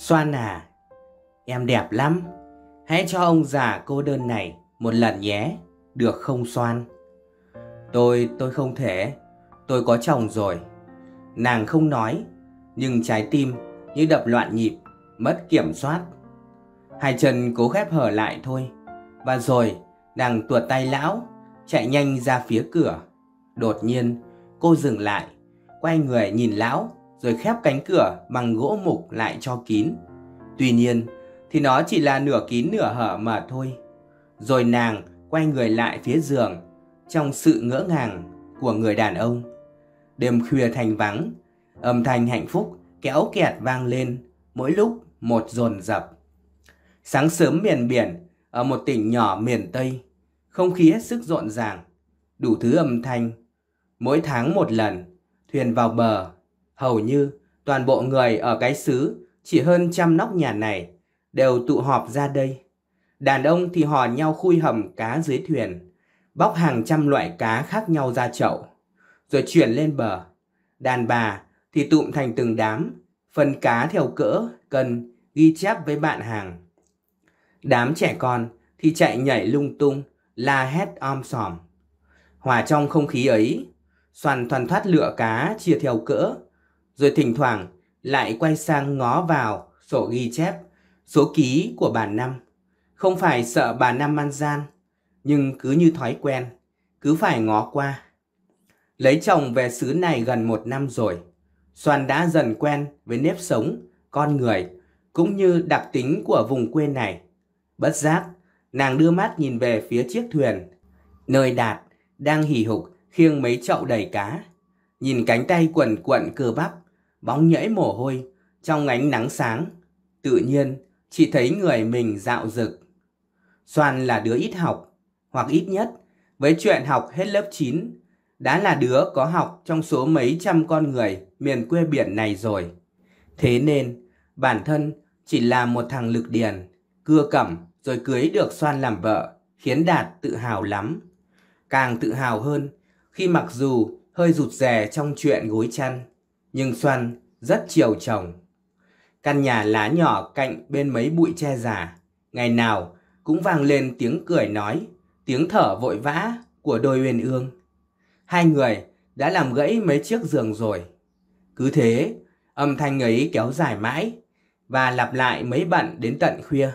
Xoan à, em đẹp lắm. Hãy cho ông già cô đơn này một lần nhé, được không Xoan? Tôi, tôi không thể. Tôi có chồng rồi. Nàng không nói, nhưng trái tim như đập loạn nhịp, mất kiểm soát. Hai chân cố khép hở lại thôi. Và rồi, nàng tuột tay lão, chạy nhanh ra phía cửa. Đột nhiên, cô dừng lại, quay người nhìn lão rồi khép cánh cửa bằng gỗ mục lại cho kín. Tuy nhiên, thì nó chỉ là nửa kín nửa hở mà thôi. Rồi nàng quay người lại phía giường, trong sự ngỡ ngàng của người đàn ông. Đêm khuya thành vắng, âm thanh hạnh phúc kéo kẹt vang lên, mỗi lúc một dồn dập. Sáng sớm miền biển, ở một tỉnh nhỏ miền Tây, không khí hết sức rộn ràng, đủ thứ âm thanh. Mỗi tháng một lần, thuyền vào bờ Hầu như toàn bộ người ở cái xứ chỉ hơn trăm nóc nhà này đều tụ họp ra đây. Đàn ông thì hò nhau khui hầm cá dưới thuyền, bóc hàng trăm loại cá khác nhau ra chậu, rồi chuyển lên bờ. Đàn bà thì tụm thành từng đám, phân cá theo cỡ, cân, ghi chép với bạn hàng. Đám trẻ con thì chạy nhảy lung tung, la hét om sòm. Hòa trong không khí ấy, xoàn thoàn thoát lựa cá chia theo cỡ, rồi thỉnh thoảng lại quay sang ngó vào sổ ghi chép, số ký của bà Năm. Không phải sợ bà Năm man gian, nhưng cứ như thói quen, cứ phải ngó qua. Lấy chồng về xứ này gần một năm rồi, Soan đã dần quen với nếp sống, con người, cũng như đặc tính của vùng quê này. Bất giác, nàng đưa mắt nhìn về phía chiếc thuyền, nơi Đạt đang hì hục khiêng mấy chậu đầy cá. Nhìn cánh tay quần quận cơ bắp, bóng nhẫy mồ hôi, trong ánh nắng sáng. Tự nhiên, chị thấy người mình dạo dực. Soan là đứa ít học, hoặc ít nhất, với chuyện học hết lớp 9, đã là đứa có học trong số mấy trăm con người miền quê biển này rồi. Thế nên, bản thân chỉ là một thằng lực điền, cưa cẩm rồi cưới được Soan làm vợ, khiến Đạt tự hào lắm. Càng tự hào hơn khi mặc dù hơi rụt rè trong chuyện gối chăn, nhưng Xoăn rất chiều chồng. Căn nhà lá nhỏ cạnh bên mấy bụi tre già, ngày nào cũng vang lên tiếng cười nói, tiếng thở vội vã của đôi uyên ương. Hai người đã làm gãy mấy chiếc giường rồi. Cứ thế, âm thanh ấy kéo dài mãi và lặp lại mấy bận đến tận khuya.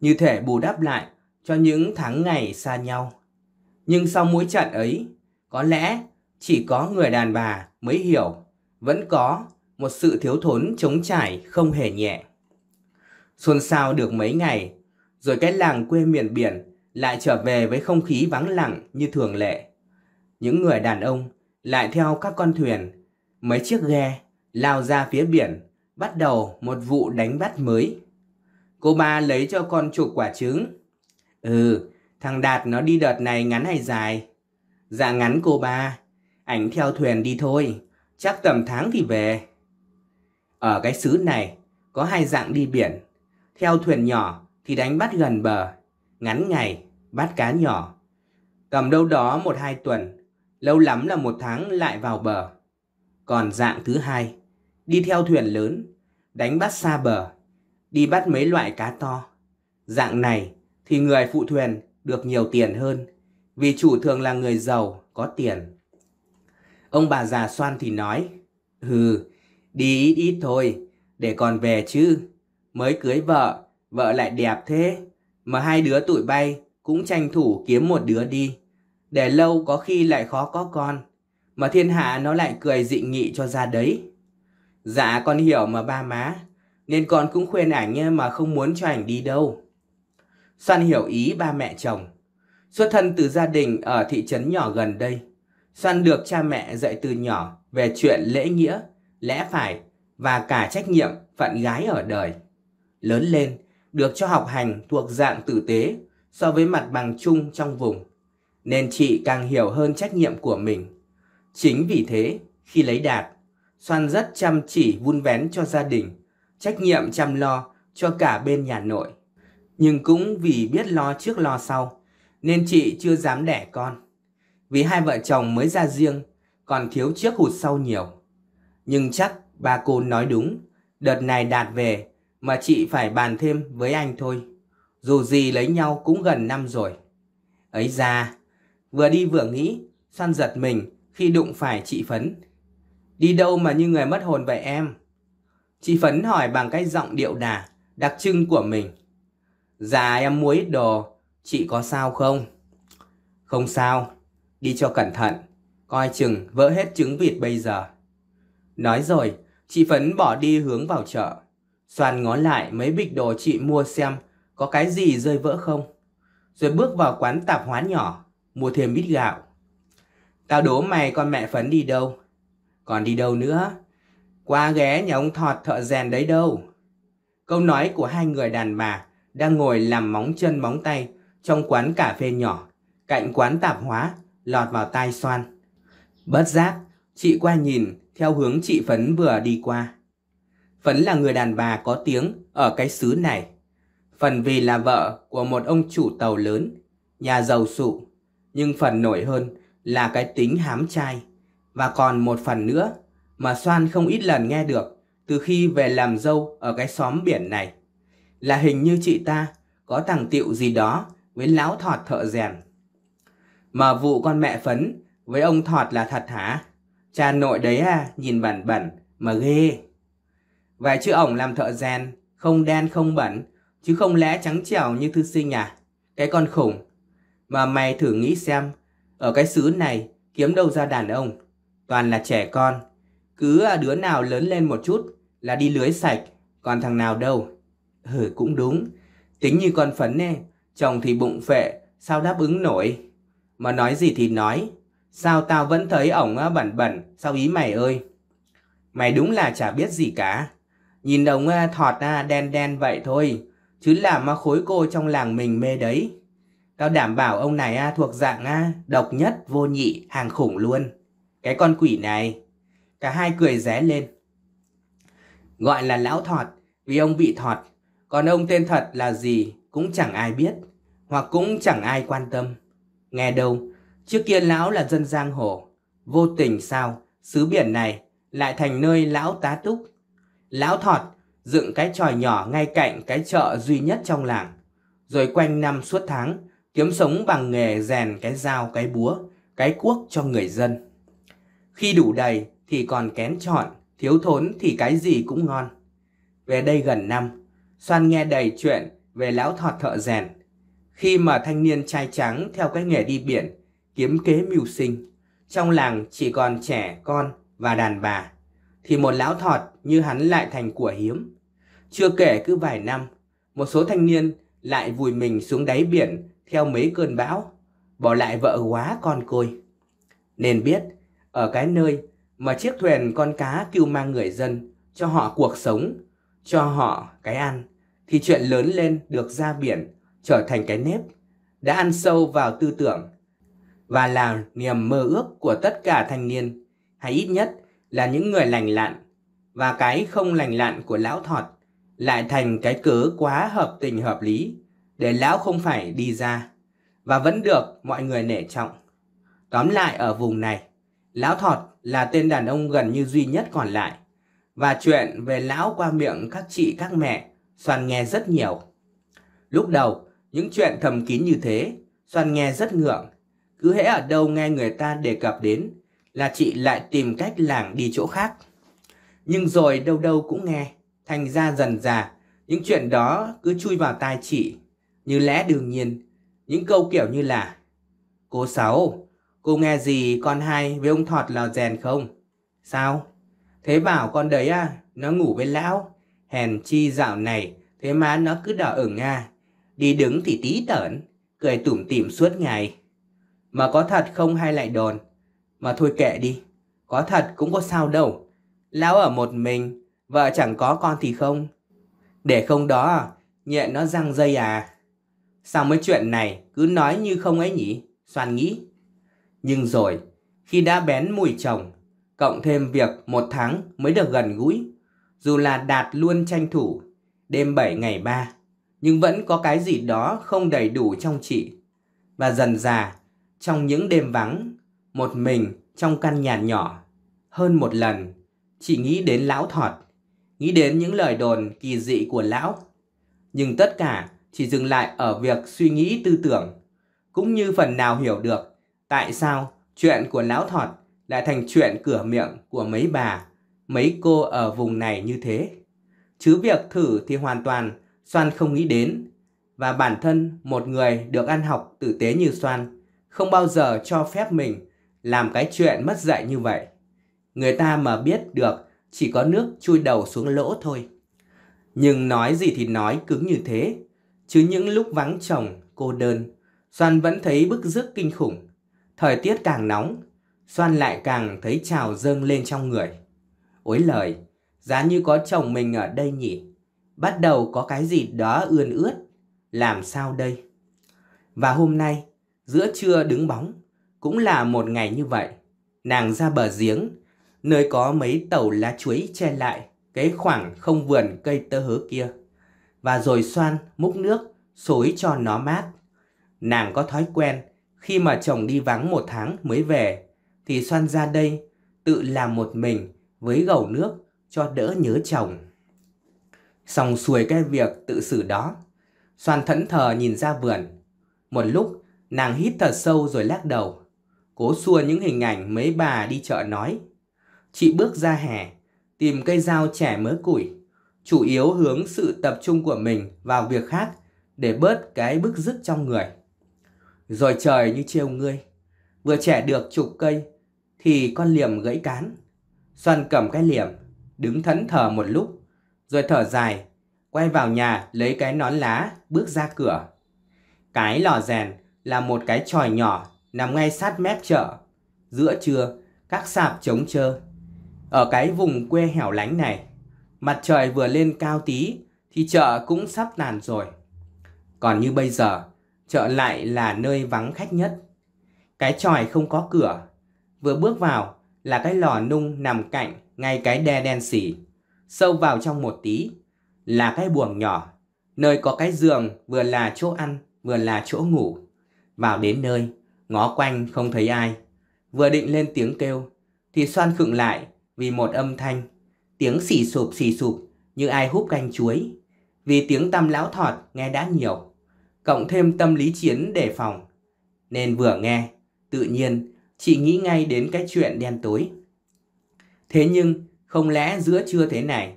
Như thể bù đắp lại cho những tháng ngày xa nhau. Nhưng sau mỗi trận ấy, có lẽ chỉ có người đàn bà mới hiểu, vẫn có một sự thiếu thốn chống trải không hề nhẹ. xuân sao được mấy ngày, rồi cái làng quê miền biển lại trở về với không khí vắng lặng như thường lệ. Những người đàn ông lại theo các con thuyền, mấy chiếc ghe lao ra phía biển, bắt đầu một vụ đánh bắt mới. Cô ba lấy cho con chục quả trứng. Ừ, thằng Đạt nó đi đợt này ngắn hay dài? Dạ ngắn cô ba, anh theo thuyền đi thôi, chắc tầm tháng thì về. Ở cái xứ này, có hai dạng đi biển. Theo thuyền nhỏ thì đánh bắt gần bờ, ngắn ngày, bắt cá nhỏ. Tầm đâu đó một hai tuần, lâu lắm là một tháng lại vào bờ. Còn dạng thứ hai, đi theo thuyền lớn, đánh bắt xa bờ, đi bắt mấy loại cá to. Dạng này thì người phụ thuyền được nhiều tiền hơn, vì chủ thường là người giàu, có tiền. Ông bà già xoan thì nói, Hừ, đi ít ít thôi, để còn về chứ. Mới cưới vợ, vợ lại đẹp thế. Mà hai đứa tuổi bay cũng tranh thủ kiếm một đứa đi. Để lâu có khi lại khó có con. Mà thiên hạ nó lại cười dị nghị cho ra đấy. Dạ con hiểu mà ba má, nên con cũng khuyên ảnh mà không muốn cho ảnh đi đâu. Xoan hiểu ý ba mẹ chồng. Xuất thân từ gia đình ở thị trấn nhỏ gần đây. Xoan được cha mẹ dạy từ nhỏ về chuyện lễ nghĩa, lẽ phải và cả trách nhiệm phận gái ở đời. Lớn lên, được cho học hành thuộc dạng tử tế so với mặt bằng chung trong vùng, nên chị càng hiểu hơn trách nhiệm của mình. Chính vì thế, khi lấy đạt, Xoan rất chăm chỉ vun vén cho gia đình, trách nhiệm chăm lo cho cả bên nhà nội. Nhưng cũng vì biết lo trước lo sau, nên chị chưa dám đẻ con vì hai vợ chồng mới ra riêng, còn thiếu trước hụt sau nhiều. Nhưng chắc ba cô nói đúng, đợt này đạt về mà chị phải bàn thêm với anh thôi. Dù gì lấy nhau cũng gần năm rồi. Ấy ra, vừa đi vừa nghĩ, xoan giật mình khi đụng phải chị Phấn. Đi đâu mà như người mất hồn vậy em? Chị Phấn hỏi bằng cái giọng điệu đà, đặc trưng của mình. Dạ em mua ít đồ, chị có sao không? Không sao, Đi cho cẩn thận, coi chừng vỡ hết trứng vịt bây giờ. Nói rồi, chị Phấn bỏ đi hướng vào chợ. Xoan ngó lại mấy bịch đồ chị mua xem có cái gì rơi vỡ không. Rồi bước vào quán tạp hóa nhỏ, mua thêm ít gạo. Tao đố mày con mẹ Phấn đi đâu? Còn đi đâu nữa? Qua ghé nhà ông Thọt thợ rèn đấy đâu? Câu nói của hai người đàn bà đang ngồi làm móng chân móng tay trong quán cà phê nhỏ, cạnh quán tạp hóa lọt vào tai xoan. Bất giác, chị qua nhìn theo hướng chị Phấn vừa đi qua. Phấn là người đàn bà có tiếng ở cái xứ này. Phần vì là vợ của một ông chủ tàu lớn, nhà giàu sụ, nhưng phần nổi hơn là cái tính hám trai. Và còn một phần nữa mà Soan không ít lần nghe được từ khi về làm dâu ở cái xóm biển này. Là hình như chị ta có tàng tiệu gì đó với lão thọt thợ rèn. Mà vụ con mẹ phấn, với ông Thọt là thật hả? Cha nội đấy à, nhìn bẩn bẩn, mà ghê. Vậy chứ ổng làm thợ rèn, không đen không bẩn, chứ không lẽ trắng trẻo như thư sinh à? Cái con khủng. Mà mày thử nghĩ xem, ở cái xứ này kiếm đâu ra đàn ông, toàn là trẻ con. Cứ à, đứa nào lớn lên một chút là đi lưới sạch, còn thằng nào đâu. Ừ cũng đúng, tính như con phấn nè, chồng thì bụng phệ, sao đáp ứng nổi. Mà nói gì thì nói, sao tao vẫn thấy ổng bẩn bẩn, sao ý mày ơi. Mày đúng là chả biết gì cả. Nhìn ông thọt đen đen vậy thôi, chứ làm mà khối cô trong làng mình mê đấy. Tao đảm bảo ông này thuộc dạng độc nhất, vô nhị, hàng khủng luôn. Cái con quỷ này, cả hai cười ré lên. Gọi là lão thọt, vì ông bị thọt, còn ông tên thật là gì cũng chẳng ai biết, hoặc cũng chẳng ai quan tâm. Nghe đâu, trước kia lão là dân giang hồ, vô tình sao, xứ biển này lại thành nơi lão tá túc. Lão thọt, dựng cái tròi nhỏ ngay cạnh cái chợ duy nhất trong làng, rồi quanh năm suốt tháng kiếm sống bằng nghề rèn cái dao, cái búa, cái cuốc cho người dân. Khi đủ đầy thì còn kén chọn, thiếu thốn thì cái gì cũng ngon. Về đây gần năm, xoan nghe đầy chuyện về lão thọt thợ rèn. Khi mà thanh niên trai trắng theo cái nghề đi biển, kiếm kế mưu sinh, trong làng chỉ còn trẻ con và đàn bà, thì một lão thọt như hắn lại thành của hiếm. Chưa kể cứ vài năm, một số thanh niên lại vùi mình xuống đáy biển theo mấy cơn bão, bỏ lại vợ quá con côi. Nên biết, ở cái nơi mà chiếc thuyền con cá cứu mang người dân cho họ cuộc sống, cho họ cái ăn, thì chuyện lớn lên được ra biển trở thành cái nếp đã ăn sâu vào tư tưởng và là niềm mơ ước của tất cả thanh niên hay ít nhất là những người lành lặn và cái không lành lặn của lão thọt lại thành cái cớ quá hợp tình hợp lý để lão không phải đi ra và vẫn được mọi người nể trọng. Tóm lại ở vùng này, lão thọt là tên đàn ông gần như duy nhất còn lại và chuyện về lão qua miệng các chị các mẹ xoan nghe rất nhiều. Lúc đầu, những chuyện thầm kín như thế, Soan nghe rất ngượng. Cứ hễ ở đâu nghe người ta đề cập đến là chị lại tìm cách làng đi chỗ khác. Nhưng rồi đâu đâu cũng nghe, thành ra dần già, những chuyện đó cứ chui vào tai chị. Như lẽ đương nhiên, những câu kiểu như là Cô Sáu, cô nghe gì con hai với ông Thọt lò rèn không? Sao? Thế bảo con đấy à, nó ngủ với lão. Hèn chi dạo này, thế má nó cứ đỏ ửng à, đi đứng thì tí tởn, cười tủm tỉm suốt ngày. Mà có thật không hay lại đồn, mà thôi kệ đi, có thật cũng có sao đâu. Lão ở một mình, vợ chẳng có con thì không. Để không đó à, nhện nó răng dây à. Sao mấy chuyện này cứ nói như không ấy nhỉ, xoan nghĩ. Nhưng rồi, khi đã bén mùi chồng, cộng thêm việc một tháng mới được gần gũi, dù là đạt luôn tranh thủ, đêm 7 ngày 3 nhưng vẫn có cái gì đó không đầy đủ trong chị. Và dần già, trong những đêm vắng, một mình trong căn nhà nhỏ, hơn một lần, chị nghĩ đến lão thọt, nghĩ đến những lời đồn kỳ dị của lão. Nhưng tất cả chỉ dừng lại ở việc suy nghĩ tư tưởng, cũng như phần nào hiểu được tại sao chuyện của lão thọt lại thành chuyện cửa miệng của mấy bà, mấy cô ở vùng này như thế. Chứ việc thử thì hoàn toàn Soan không nghĩ đến. Và bản thân một người được ăn học tử tế như Soan không bao giờ cho phép mình làm cái chuyện mất dạy như vậy. Người ta mà biết được chỉ có nước chui đầu xuống lỗ thôi. Nhưng nói gì thì nói cứng như thế. Chứ những lúc vắng chồng, cô đơn, Soan vẫn thấy bức rức kinh khủng. Thời tiết càng nóng, Soan lại càng thấy trào dâng lên trong người. Ối lời, giá như có chồng mình ở đây nhỉ bắt đầu có cái gì đó ươn ướt. Làm sao đây? Và hôm nay, giữa trưa đứng bóng, cũng là một ngày như vậy. Nàng ra bờ giếng, nơi có mấy tàu lá chuối che lại cái khoảng không vườn cây tơ hớ kia. Và rồi xoan, múc nước, xối cho nó mát. Nàng có thói quen, khi mà chồng đi vắng một tháng mới về, thì xoan ra đây, tự làm một mình với gầu nước cho đỡ nhớ chồng xong xuôi cái việc tự xử đó. xoan thẫn thờ nhìn ra vườn. Một lúc, nàng hít thật sâu rồi lắc đầu. Cố xua những hình ảnh mấy bà đi chợ nói. Chị bước ra hè, tìm cây dao trẻ mới củi. Chủ yếu hướng sự tập trung của mình vào việc khác để bớt cái bức rứt trong người. Rồi trời như trêu ngươi. Vừa trẻ được chục cây thì con liềm gãy cán. Xoan cầm cái liềm, đứng thẫn thờ một lúc rồi thở dài, quay vào nhà lấy cái nón lá, bước ra cửa. Cái lò rèn là một cái tròi nhỏ nằm ngay sát mép chợ. Giữa trưa, các sạp trống trơ. Ở cái vùng quê hẻo lánh này, mặt trời vừa lên cao tí thì chợ cũng sắp tàn rồi. Còn như bây giờ, chợ lại là nơi vắng khách nhất. Cái tròi không có cửa, vừa bước vào là cái lò nung nằm cạnh ngay cái đe đen xỉ sâu vào trong một tí, là cái buồng nhỏ, nơi có cái giường vừa là chỗ ăn, vừa là chỗ ngủ. Vào đến nơi, ngó quanh không thấy ai. Vừa định lên tiếng kêu, thì xoan khựng lại vì một âm thanh. Tiếng xì sụp xì sụp như ai húp canh chuối. Vì tiếng tâm lão thọt nghe đã nhiều, cộng thêm tâm lý chiến đề phòng. Nên vừa nghe, tự nhiên, chị nghĩ ngay đến cái chuyện đen tối. Thế nhưng, không lẽ giữa trưa thế này,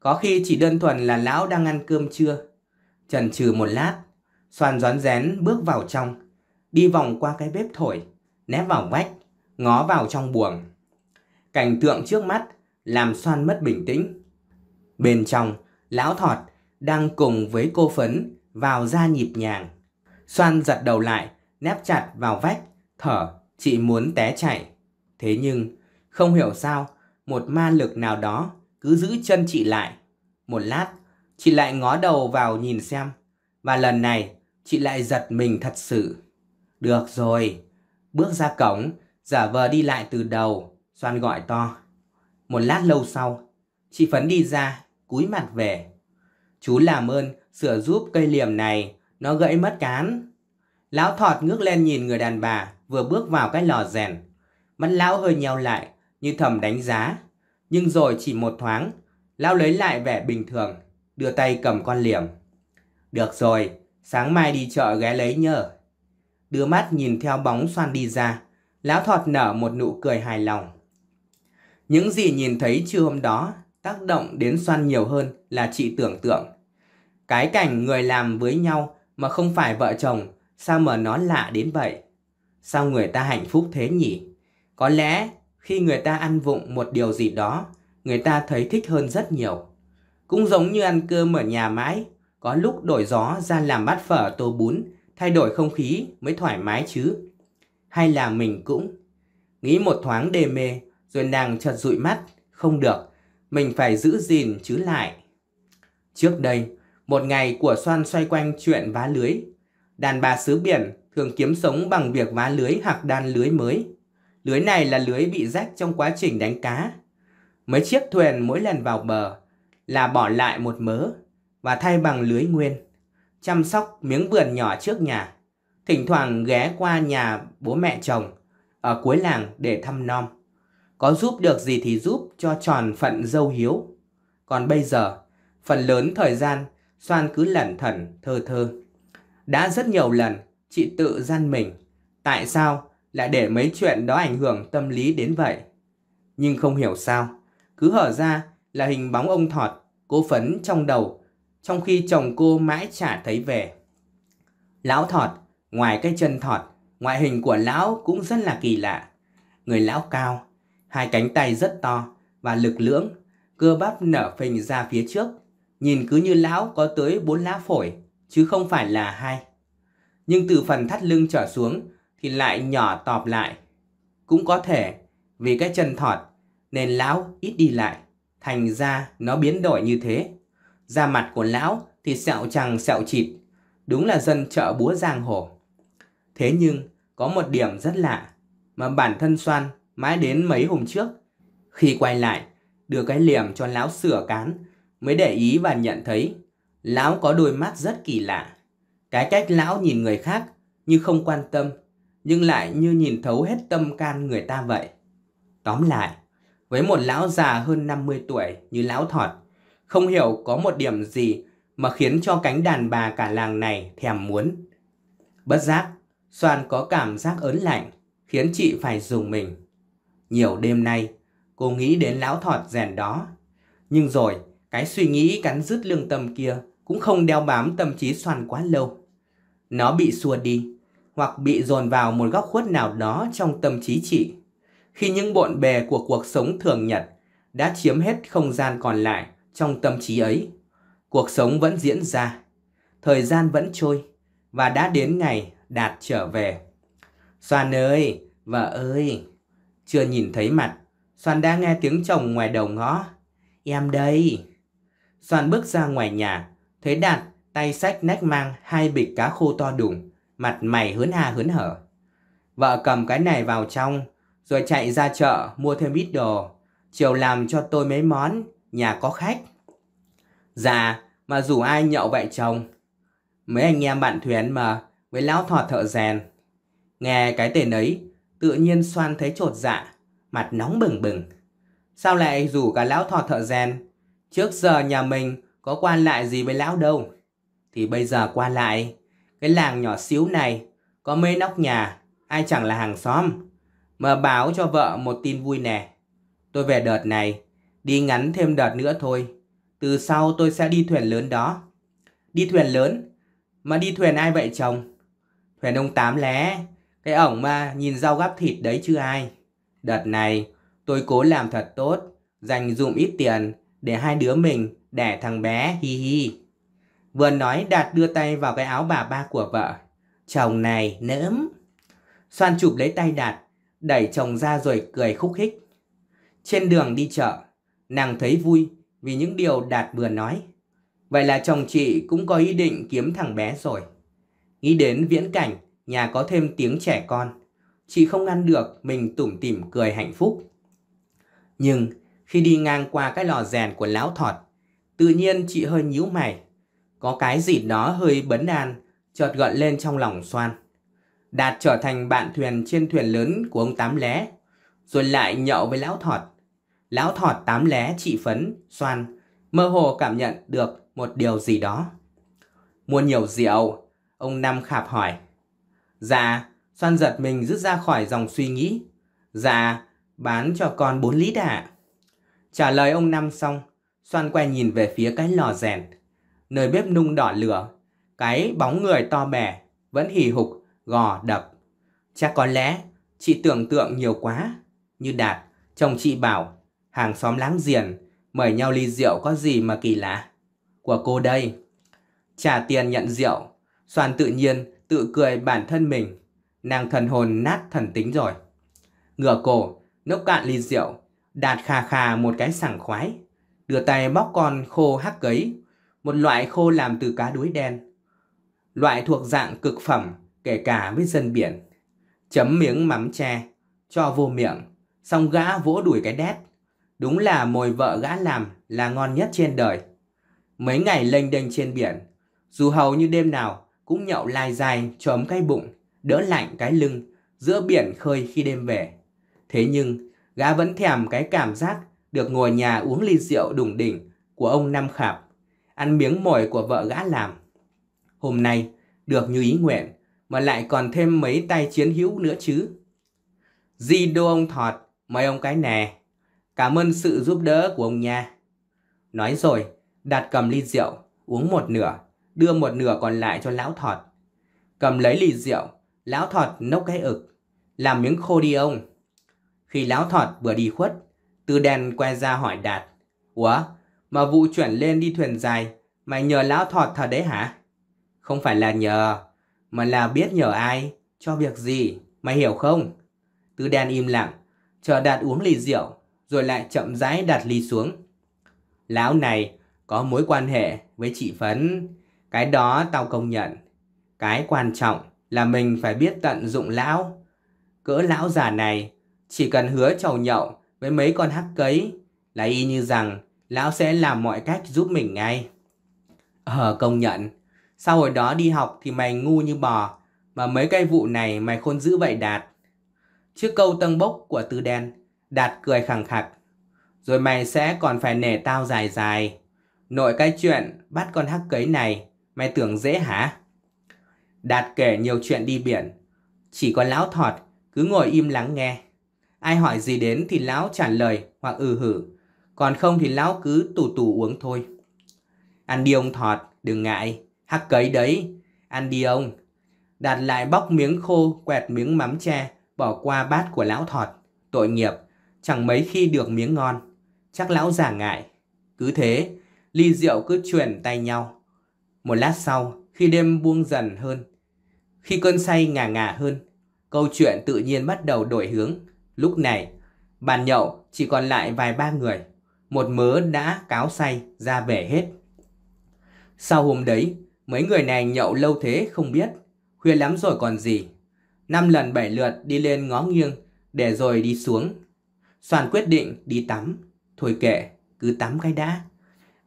có khi chỉ đơn thuần là lão đang ăn cơm trưa. Trần trừ một lát, xoan gión rén bước vào trong, đi vòng qua cái bếp thổi, nép vào vách, ngó vào trong buồng. Cảnh tượng trước mắt làm xoan mất bình tĩnh. Bên trong, lão thọt đang cùng với cô phấn vào ra nhịp nhàng. Xoan giật đầu lại, nép chặt vào vách, thở, chị muốn té chạy. Thế nhưng, không hiểu sao, một ma lực nào đó cứ giữ chân chị lại. Một lát, chị lại ngó đầu vào nhìn xem. Và lần này, chị lại giật mình thật sự. Được rồi, bước ra cổng, giả vờ đi lại từ đầu, xoan gọi to. Một lát lâu sau, chị Phấn đi ra, cúi mặt về. Chú làm ơn, sửa giúp cây liềm này, nó gãy mất cán. Lão thọt ngước lên nhìn người đàn bà vừa bước vào cái lò rèn. Mắt lão hơi nheo lại, như thầm đánh giá. Nhưng rồi chỉ một thoáng, lão lấy lại vẻ bình thường, đưa tay cầm con liềm. Được rồi, sáng mai đi chợ ghé lấy nhờ. Đưa mắt nhìn theo bóng xoan đi ra, lão thọt nở một nụ cười hài lòng. Những gì nhìn thấy trưa hôm đó tác động đến xoan nhiều hơn là chị tưởng tượng. Cái cảnh người làm với nhau mà không phải vợ chồng, sao mà nó lạ đến vậy? Sao người ta hạnh phúc thế nhỉ? Có lẽ khi người ta ăn vụng một điều gì đó, người ta thấy thích hơn rất nhiều. Cũng giống như ăn cơm ở nhà mãi, có lúc đổi gió ra làm bát phở tô bún, thay đổi không khí mới thoải mái chứ. Hay là mình cũng. Nghĩ một thoáng đề mê, rồi nàng chợt dụi mắt, không được, mình phải giữ gìn chứ lại. Trước đây, một ngày của xoan xoay quanh chuyện vá lưới. Đàn bà xứ biển thường kiếm sống bằng việc vá lưới hoặc đan lưới mới. Lưới này là lưới bị rách trong quá trình đánh cá. Mấy chiếc thuyền mỗi lần vào bờ là bỏ lại một mớ và thay bằng lưới nguyên. Chăm sóc miếng vườn nhỏ trước nhà. Thỉnh thoảng ghé qua nhà bố mẹ chồng ở cuối làng để thăm nom. Có giúp được gì thì giúp cho tròn phận dâu hiếu. Còn bây giờ, phần lớn thời gian Soan cứ lẩn thẩn thơ thơ. Đã rất nhiều lần chị tự gian mình. Tại sao lại để mấy chuyện đó ảnh hưởng tâm lý đến vậy. Nhưng không hiểu sao, cứ hở ra là hình bóng ông Thọt, cố phấn trong đầu, trong khi chồng cô mãi chả thấy về. Lão Thọt, ngoài cái chân Thọt, ngoại hình của lão cũng rất là kỳ lạ. Người lão cao, hai cánh tay rất to và lực lưỡng, cơ bắp nở phình ra phía trước, nhìn cứ như lão có tới bốn lá phổi, chứ không phải là hai. Nhưng từ phần thắt lưng trở xuống thì lại nhỏ tọp lại. Cũng có thể vì cái chân thọt nên lão ít đi lại, thành ra nó biến đổi như thế. Da mặt của lão thì sẹo chằng sẹo chịt, đúng là dân chợ búa giang hồ. Thế nhưng có một điểm rất lạ mà bản thân xoan mãi đến mấy hôm trước khi quay lại đưa cái liềm cho lão sửa cán mới để ý và nhận thấy lão có đôi mắt rất kỳ lạ. Cái cách lão nhìn người khác như không quan tâm nhưng lại như nhìn thấu hết tâm can người ta vậy. Tóm lại, với một lão già hơn 50 tuổi như lão thọt, không hiểu có một điểm gì mà khiến cho cánh đàn bà cả làng này thèm muốn. Bất giác, Soan có cảm giác ớn lạnh, khiến chị phải dùng mình. Nhiều đêm nay, cô nghĩ đến lão thọt rèn đó. Nhưng rồi, cái suy nghĩ cắn rứt lương tâm kia cũng không đeo bám tâm trí Soan quá lâu. Nó bị xua đi hoặc bị dồn vào một góc khuất nào đó trong tâm trí chị. Khi những bộn bề của cuộc sống thường nhật đã chiếm hết không gian còn lại trong tâm trí ấy, cuộc sống vẫn diễn ra, thời gian vẫn trôi và đã đến ngày Đạt trở về. xoan ơi, vợ ơi, chưa nhìn thấy mặt, xoan đã nghe tiếng chồng ngoài đầu ngõ. Em đây. xoan bước ra ngoài nhà, thấy Đạt tay sách nách mang hai bịch cá khô to đùng mặt mày hớn hà hớn hở. Vợ cầm cái này vào trong, rồi chạy ra chợ mua thêm ít đồ, chiều làm cho tôi mấy món, nhà có khách. Dạ, mà rủ ai nhậu vậy chồng? Mấy anh em bạn thuyền mà, với lão thọ thợ rèn. Nghe cái tên ấy, tự nhiên xoan thấy trột dạ, mặt nóng bừng bừng. Sao lại rủ cả lão thọ thợ rèn? Trước giờ nhà mình có quan lại gì với lão đâu. Thì bây giờ qua lại, cái làng nhỏ xíu này, có mấy nóc nhà, ai chẳng là hàng xóm. Mà báo cho vợ một tin vui nè. Tôi về đợt này, đi ngắn thêm đợt nữa thôi. Từ sau tôi sẽ đi thuyền lớn đó. Đi thuyền lớn? Mà đi thuyền ai vậy chồng? Thuyền ông Tám lé, cái ổng mà nhìn rau gắp thịt đấy chứ ai. Đợt này, tôi cố làm thật tốt, dành dụm ít tiền để hai đứa mình đẻ thằng bé hi hi. Vừa nói Đạt đưa tay vào cái áo bà ba của vợ. Chồng này nỡm. Xoan chụp lấy tay Đạt, đẩy chồng ra rồi cười khúc khích. Trên đường đi chợ, nàng thấy vui vì những điều Đạt vừa nói. Vậy là chồng chị cũng có ý định kiếm thằng bé rồi. Nghĩ đến viễn cảnh, nhà có thêm tiếng trẻ con. Chị không ngăn được, mình tủm tỉm cười hạnh phúc. Nhưng khi đi ngang qua cái lò rèn của lão thọt, tự nhiên chị hơi nhíu mày. Có cái gì đó hơi bấn an, chợt gợn lên trong lòng xoan. Đạt trở thành bạn thuyền trên thuyền lớn của ông Tám Lé, rồi lại nhậu với lão thọt. Lão thọt Tám Lé trị phấn, xoan, mơ hồ cảm nhận được một điều gì đó. Mua nhiều rượu, ông Năm khạp hỏi. Dạ, xoan giật mình rút ra khỏi dòng suy nghĩ. Dạ, bán cho con bốn lít ạ. À? Trả lời ông Năm xong, xoan quay nhìn về phía cái lò rèn nơi bếp nung đỏ lửa, cái bóng người to bè vẫn hì hục gò đập. Chắc có lẽ chị tưởng tượng nhiều quá, như Đạt, chồng chị bảo, hàng xóm láng giềng mời nhau ly rượu có gì mà kỳ lạ. Của cô đây, trả tiền nhận rượu, Soàn tự nhiên tự cười bản thân mình, nàng thần hồn nát thần tính rồi. Ngửa cổ, nốc cạn ly rượu, Đạt khà khà một cái sảng khoái, đưa tay bóc con khô hắc cấy một loại khô làm từ cá đuối đen. Loại thuộc dạng cực phẩm, kể cả với dân biển. Chấm miếng mắm tre, cho vô miệng, xong gã vỗ đuổi cái đét. Đúng là mồi vợ gã làm là ngon nhất trên đời. Mấy ngày lênh đênh trên biển, dù hầu như đêm nào cũng nhậu lai dài chớm cái bụng, đỡ lạnh cái lưng, giữa biển khơi khi đêm về. Thế nhưng, gã vẫn thèm cái cảm giác được ngồi nhà uống ly rượu đủng đỉnh của ông Nam Khạp ăn miếng mồi của vợ gã làm. Hôm nay, được như ý nguyện, mà lại còn thêm mấy tay chiến hữu nữa chứ. Di đô ông thọt, mời ông cái nè. Cảm ơn sự giúp đỡ của ông nha. Nói rồi, đặt cầm ly rượu, uống một nửa, đưa một nửa còn lại cho lão thọt. Cầm lấy ly rượu, lão thọt nốc cái ực, làm miếng khô đi ông. Khi lão thọt vừa đi khuất, Tư đen quay ra hỏi Đạt. Ủa, mà vụ chuyển lên đi thuyền dài, mày nhờ lão thọt thật đấy hả? Không phải là nhờ, mà là biết nhờ ai, cho việc gì, mày hiểu không? Tư đen im lặng, chờ Đạt uống ly rượu, rồi lại chậm rãi đặt ly xuống. Lão này có mối quan hệ với chị Phấn, cái đó tao công nhận. Cái quan trọng là mình phải biết tận dụng lão. Cỡ lão già này, chỉ cần hứa chầu nhậu với mấy con hắc cấy là y như rằng lão sẽ làm mọi cách giúp mình ngay. Ờ công nhận, sau hồi đó đi học thì mày ngu như bò, mà mấy cái vụ này mày khôn dữ vậy Đạt. Trước câu tân bốc của Tư Đen, Đạt cười khẳng khặc. Rồi mày sẽ còn phải nể tao dài dài. Nội cái chuyện bắt con hắc cấy này, mày tưởng dễ hả? Đạt kể nhiều chuyện đi biển. Chỉ có lão thọt, cứ ngồi im lắng nghe. Ai hỏi gì đến thì lão trả lời hoặc ừ hử. Còn không thì lão cứ tù tù uống thôi. Ăn đi ông Thọt, đừng ngại. Hắc cấy đấy, ăn đi ông. Đạt lại bóc miếng khô, quẹt miếng mắm tre, bỏ qua bát của lão Thọt. Tội nghiệp, chẳng mấy khi được miếng ngon. Chắc lão giả ngại. Cứ thế, ly rượu cứ chuyển tay nhau. Một lát sau, khi đêm buông dần hơn, khi cơn say ngả ngả hơn, câu chuyện tự nhiên bắt đầu đổi hướng. Lúc này, bàn nhậu chỉ còn lại vài ba người một mớ đã cáo say ra về hết. Sau hôm đấy, mấy người này nhậu lâu thế không biết, khuya lắm rồi còn gì. Năm lần bảy lượt đi lên ngó nghiêng, để rồi đi xuống. Soàn quyết định đi tắm, thôi kệ, cứ tắm cái đã.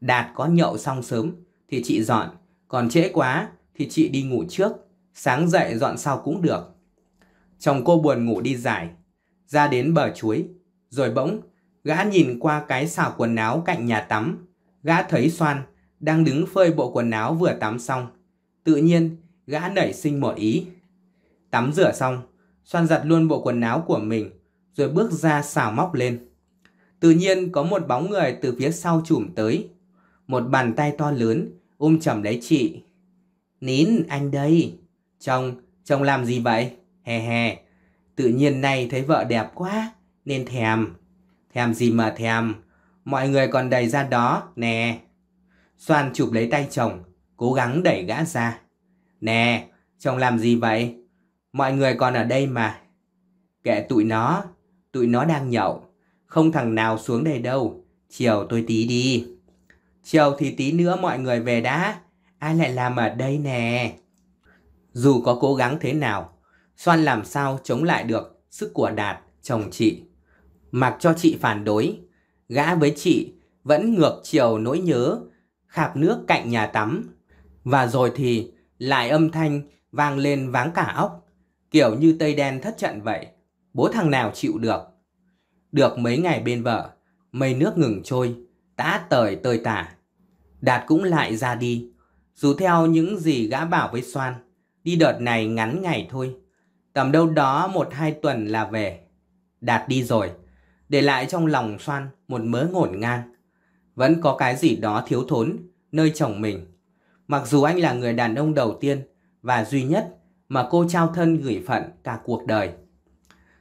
Đạt có nhậu xong sớm thì chị dọn, còn trễ quá thì chị đi ngủ trước, sáng dậy dọn sau cũng được. Chồng cô buồn ngủ đi giải, ra đến bờ chuối, rồi bỗng Gã nhìn qua cái xảo quần áo cạnh nhà tắm. Gã thấy Soan đang đứng phơi bộ quần áo vừa tắm xong. Tự nhiên, gã nảy sinh một ý. Tắm rửa xong, Soan giặt luôn bộ quần áo của mình, rồi bước ra xào móc lên. Tự nhiên có một bóng người từ phía sau chùm tới. Một bàn tay to lớn ôm chầm lấy chị. Nín, anh đây. Chồng, chồng làm gì vậy? Hè hè. Tự nhiên này thấy vợ đẹp quá, nên thèm. Thèm gì mà thèm, mọi người còn đầy ra đó, nè. Soan chụp lấy tay chồng, cố gắng đẩy gã ra. Nè, chồng làm gì vậy? Mọi người còn ở đây mà. Kệ tụi nó, tụi nó đang nhậu. Không thằng nào xuống đây đâu, chiều tôi tí đi. Chiều thì tí nữa mọi người về đã, ai lại làm ở đây nè. Dù có cố gắng thế nào, Soan làm sao chống lại được sức của Đạt, chồng chị. Mặc cho chị phản đối, gã với chị vẫn ngược chiều nỗi nhớ, khạc nước cạnh nhà tắm. Và rồi thì lại âm thanh vang lên váng cả óc, kiểu như Tây Đen thất trận vậy. Bố thằng nào chịu được. Được mấy ngày bên vợ, mây nước ngừng trôi, tã tời tơi tả. Đạt cũng lại ra đi, dù theo những gì gã bảo với xoan, đi đợt này ngắn ngày thôi. Tầm đâu đó một hai tuần là về. Đạt đi rồi, để lại trong lòng xoan một mớ ngổn ngang. Vẫn có cái gì đó thiếu thốn nơi chồng mình. Mặc dù anh là người đàn ông đầu tiên và duy nhất mà cô trao thân gửi phận cả cuộc đời.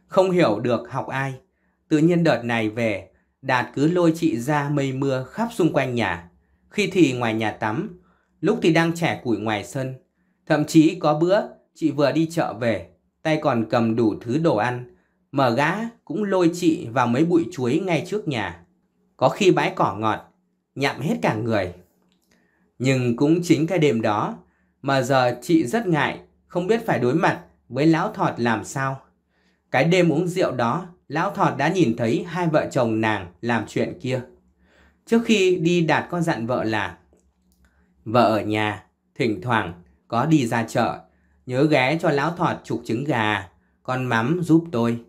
Không hiểu được học ai, tự nhiên đợt này về, Đạt cứ lôi chị ra mây mưa khắp xung quanh nhà. Khi thì ngoài nhà tắm, lúc thì đang trẻ củi ngoài sân. Thậm chí có bữa, chị vừa đi chợ về, tay còn cầm đủ thứ đồ ăn, Mở gã cũng lôi chị vào mấy bụi chuối ngay trước nhà. Có khi bãi cỏ ngọt, nhặm hết cả người. Nhưng cũng chính cái đêm đó mà giờ chị rất ngại, không biết phải đối mặt với lão thọt làm sao. Cái đêm uống rượu đó, lão thọt đã nhìn thấy hai vợ chồng nàng làm chuyện kia. Trước khi đi Đạt con dặn vợ là Vợ ở nhà, thỉnh thoảng có đi ra chợ, nhớ ghé cho lão thọt chục trứng gà, con mắm giúp tôi.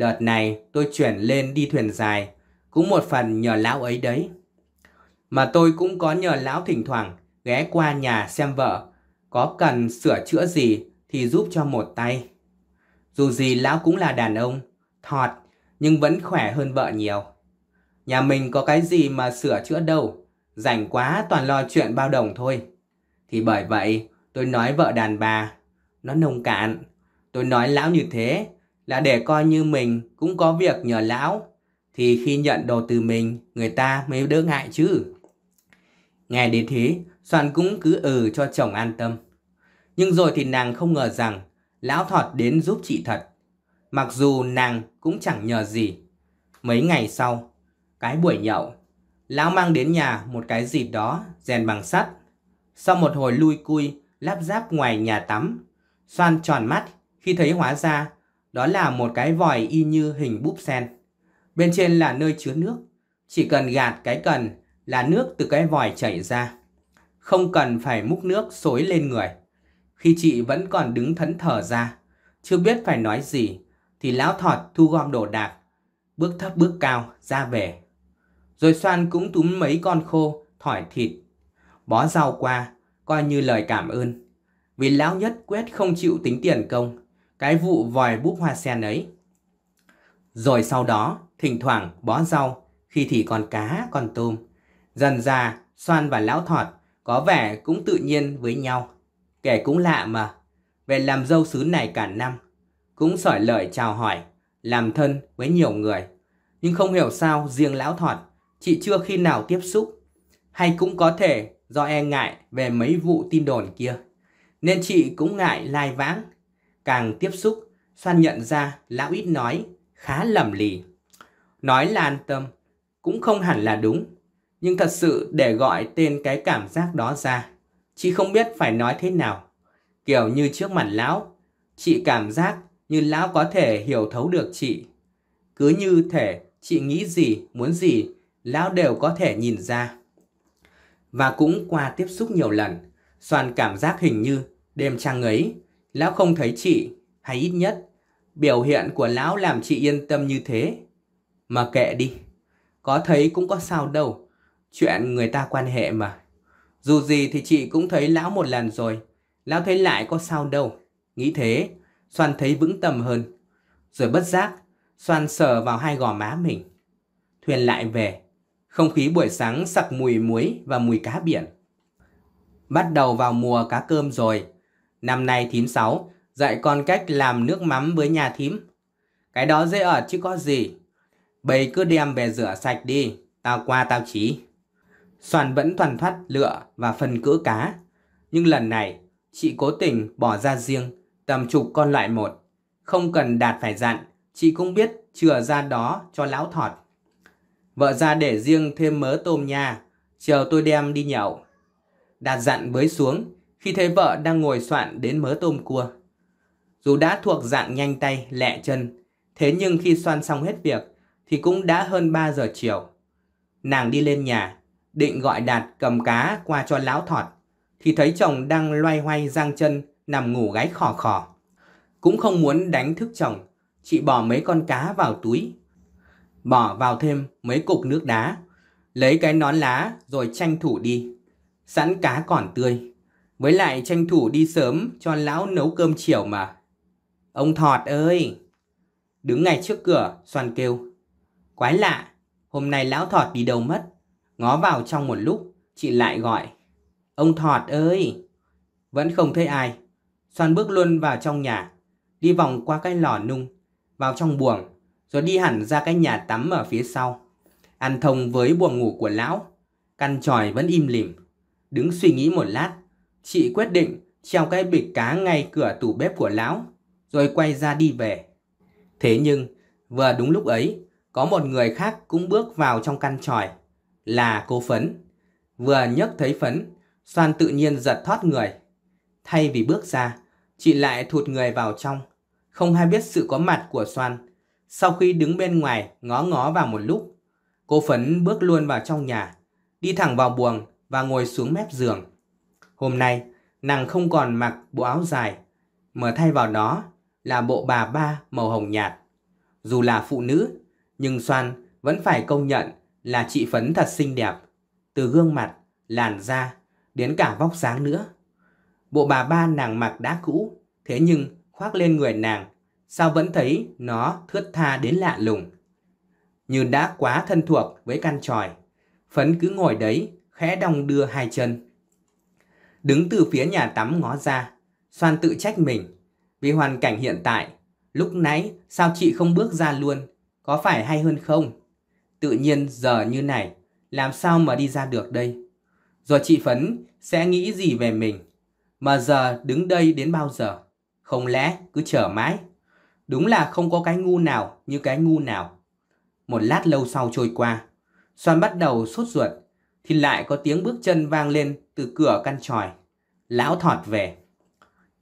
Đợt này tôi chuyển lên đi thuyền dài, cũng một phần nhờ lão ấy đấy. Mà tôi cũng có nhờ lão thỉnh thoảng ghé qua nhà xem vợ, có cần sửa chữa gì thì giúp cho một tay. Dù gì lão cũng là đàn ông, thọt nhưng vẫn khỏe hơn vợ nhiều. Nhà mình có cái gì mà sửa chữa đâu, rảnh quá toàn lo chuyện bao đồng thôi. Thì bởi vậy tôi nói vợ đàn bà, nó nông cạn. Tôi nói lão như thế là để coi như mình cũng có việc nhờ lão thì khi nhận đồ từ mình người ta mới đỡ ngại chứ. Nghe đến thế, Soàn cũng cứ ừ cho chồng an tâm. Nhưng rồi thì nàng không ngờ rằng lão thọt đến giúp chị thật. Mặc dù nàng cũng chẳng nhờ gì. Mấy ngày sau, cái buổi nhậu, lão mang đến nhà một cái gì đó rèn bằng sắt. Sau một hồi lui cui, lắp ráp ngoài nhà tắm, xoan tròn mắt khi thấy hóa ra đó là một cái vòi y như hình búp sen. Bên trên là nơi chứa nước. Chỉ cần gạt cái cần là nước từ cái vòi chảy ra. Không cần phải múc nước xối lên người. Khi chị vẫn còn đứng thẫn thờ ra, chưa biết phải nói gì, thì lão thọt thu gom đồ đạc. Bước thấp bước cao, ra về. Rồi xoan cũng túm mấy con khô, thỏi thịt. Bó rau qua, coi như lời cảm ơn. Vì lão nhất quyết không chịu tính tiền công cái vụ vòi búp hoa sen ấy. Rồi sau đó, thỉnh thoảng bó rau, khi thì còn cá, còn tôm. Dần ra, xoan và Lão Thọt có vẻ cũng tự nhiên với nhau. Kẻ cũng lạ mà, về làm dâu xứ này cả năm. Cũng sỏi lợi chào hỏi, làm thân với nhiều người. Nhưng không hiểu sao riêng Lão Thọt, chị chưa khi nào tiếp xúc. Hay cũng có thể do e ngại về mấy vụ tin đồn kia. Nên chị cũng ngại lai vãng Càng tiếp xúc, xoan nhận ra lão ít nói khá lầm lì. Nói là an tâm, cũng không hẳn là đúng. Nhưng thật sự để gọi tên cái cảm giác đó ra, chị không biết phải nói thế nào. Kiểu như trước mặt lão, chị cảm giác như lão có thể hiểu thấu được chị. Cứ như thể chị nghĩ gì, muốn gì, lão đều có thể nhìn ra. Và cũng qua tiếp xúc nhiều lần, xoan cảm giác hình như đêm trăng ấy Lão không thấy chị, hay ít nhất, biểu hiện của lão làm chị yên tâm như thế. Mà kệ đi, có thấy cũng có sao đâu, chuyện người ta quan hệ mà. Dù gì thì chị cũng thấy lão một lần rồi, lão thấy lại có sao đâu. Nghĩ thế, Soan thấy vững tâm hơn. Rồi bất giác, Soan sờ vào hai gò má mình. Thuyền lại về, không khí buổi sáng sặc mùi muối và mùi cá biển. Bắt đầu vào mùa cá cơm rồi, Năm nay thím sáu, dạy con cách làm nước mắm với nhà thím. Cái đó dễ ở chứ có gì. Bầy cứ đem về rửa sạch đi, tao qua tao chỉ Soàn vẫn toàn thoát lựa và phần cỡ cá. Nhưng lần này, chị cố tình bỏ ra riêng tầm chục con loại một. Không cần đạt phải dặn, chị cũng biết chừa ra đó cho lão thọt. Vợ ra để riêng thêm mớ tôm nha, chờ tôi đem đi nhậu. Đạt dặn với xuống, khi thấy vợ đang ngồi soạn đến mớ tôm cua. Dù đã thuộc dạng nhanh tay, lẹ chân, thế nhưng khi xoan xong hết việc thì cũng đã hơn 3 giờ chiều. Nàng đi lên nhà, định gọi Đạt cầm cá qua cho lão thọt, thì thấy chồng đang loay hoay giang chân nằm ngủ gáy khò khò. Cũng không muốn đánh thức chồng, chị bỏ mấy con cá vào túi, bỏ vào thêm mấy cục nước đá, lấy cái nón lá rồi tranh thủ đi, sẵn cá còn tươi. Với lại tranh thủ đi sớm cho lão nấu cơm chiều mà. Ông Thọt ơi! Đứng ngay trước cửa, Soan kêu. Quái lạ, hôm nay lão Thọt đi đâu mất? Ngó vào trong một lúc, chị lại gọi. Ông Thọt ơi! Vẫn không thấy ai. Soan bước luôn vào trong nhà, đi vòng qua cái lò nung, vào trong buồng, rồi đi hẳn ra cái nhà tắm ở phía sau. Ăn thông với buồng ngủ của lão, căn tròi vẫn im lìm. Đứng suy nghĩ một lát, Chị quyết định treo cái bịch cá ngay cửa tủ bếp của lão, rồi quay ra đi về. Thế nhưng, vừa đúng lúc ấy, có một người khác cũng bước vào trong căn tròi, là cô Phấn. Vừa nhấc thấy Phấn, xoan tự nhiên giật thoát người. Thay vì bước ra, chị lại thụt người vào trong, không hay biết sự có mặt của xoan. Sau khi đứng bên ngoài ngó ngó vào một lúc, cô Phấn bước luôn vào trong nhà, đi thẳng vào buồng và ngồi xuống mép giường. Hôm nay, nàng không còn mặc bộ áo dài, mà thay vào đó là bộ bà ba màu hồng nhạt. Dù là phụ nữ, nhưng Soan vẫn phải công nhận là chị Phấn thật xinh đẹp. Từ gương mặt, làn da, đến cả vóc dáng nữa. Bộ bà ba nàng mặc đã cũ, thế nhưng khoác lên người nàng, sao vẫn thấy nó thướt tha đến lạ lùng. Như đã quá thân thuộc với căn tròi, Phấn cứ ngồi đấy, khẽ đong đưa hai chân đứng từ phía nhà tắm ngó ra. Xoan tự trách mình. Vì hoàn cảnh hiện tại, lúc nãy sao chị không bước ra luôn, có phải hay hơn không? Tự nhiên giờ như này, làm sao mà đi ra được đây? Rồi chị Phấn sẽ nghĩ gì về mình? Mà giờ đứng đây đến bao giờ? Không lẽ cứ chờ mãi? Đúng là không có cái ngu nào như cái ngu nào. Một lát lâu sau trôi qua, Xoan bắt đầu sốt ruột, thì lại có tiếng bước chân vang lên từ cửa căn tròi, lão thọt về.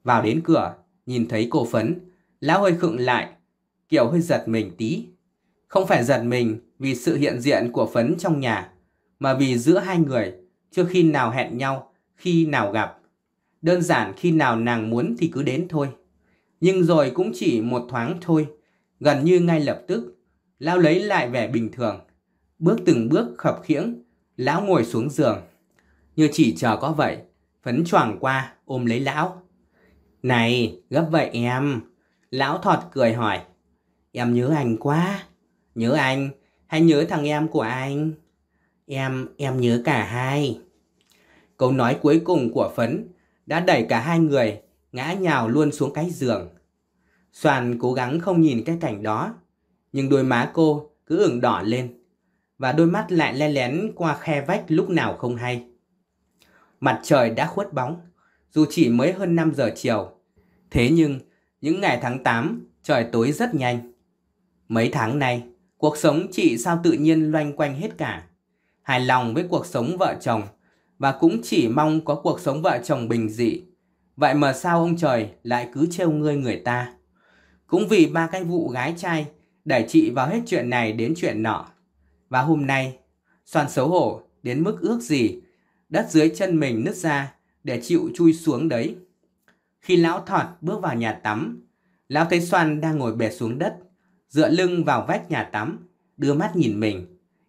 Vào đến cửa, nhìn thấy cô phấn, lão hơi khựng lại, kiểu hơi giật mình tí. Không phải giật mình vì sự hiện diện của phấn trong nhà, mà vì giữa hai người chưa khi nào hẹn nhau, khi nào gặp. Đơn giản khi nào nàng muốn thì cứ đến thôi. Nhưng rồi cũng chỉ một thoáng thôi, gần như ngay lập tức, lão lấy lại vẻ bình thường. Bước từng bước khập khiễng, lão ngồi xuống giường như chỉ chờ có vậy, phấn choàng qua ôm lấy lão. Này, gấp vậy em. Lão thọt cười hỏi. Em nhớ anh quá. Nhớ anh, hay nhớ thằng em của anh? Em, em nhớ cả hai. Câu nói cuối cùng của Phấn đã đẩy cả hai người ngã nhào luôn xuống cái giường. Soàn cố gắng không nhìn cái cảnh đó, nhưng đôi má cô cứ ửng đỏ lên và đôi mắt lại le lén qua khe vách lúc nào không hay mặt trời đã khuất bóng, dù chỉ mới hơn 5 giờ chiều. Thế nhưng, những ngày tháng 8, trời tối rất nhanh. Mấy tháng nay, cuộc sống chị sao tự nhiên loanh quanh hết cả. Hài lòng với cuộc sống vợ chồng và cũng chỉ mong có cuộc sống vợ chồng bình dị. Vậy mà sao ông trời lại cứ trêu ngươi người ta? Cũng vì ba cái vụ gái trai đẩy chị vào hết chuyện này đến chuyện nọ. Và hôm nay, Soan xấu hổ đến mức ước gì đất dưới chân mình nứt ra để chịu chui xuống đấy. Khi lão thọt bước vào nhà tắm, lão thấy xoan đang ngồi bệt xuống đất, dựa lưng vào vách nhà tắm, đưa mắt nhìn mình,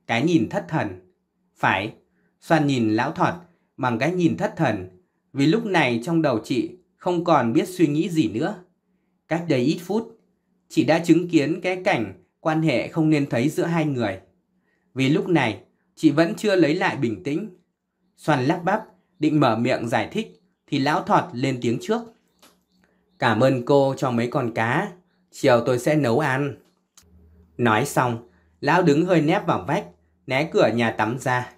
cái nhìn thất thần. Phải, xoan nhìn lão thọt bằng cái nhìn thất thần, vì lúc này trong đầu chị không còn biết suy nghĩ gì nữa. Cách đây ít phút, chị đã chứng kiến cái cảnh quan hệ không nên thấy giữa hai người. Vì lúc này, chị vẫn chưa lấy lại bình tĩnh. Xoan lắp bắp, định mở miệng giải thích thì lão thọt lên tiếng trước. Cảm ơn cô cho mấy con cá, chiều tôi sẽ nấu ăn. Nói xong, lão đứng hơi nép vào vách, né cửa nhà tắm ra.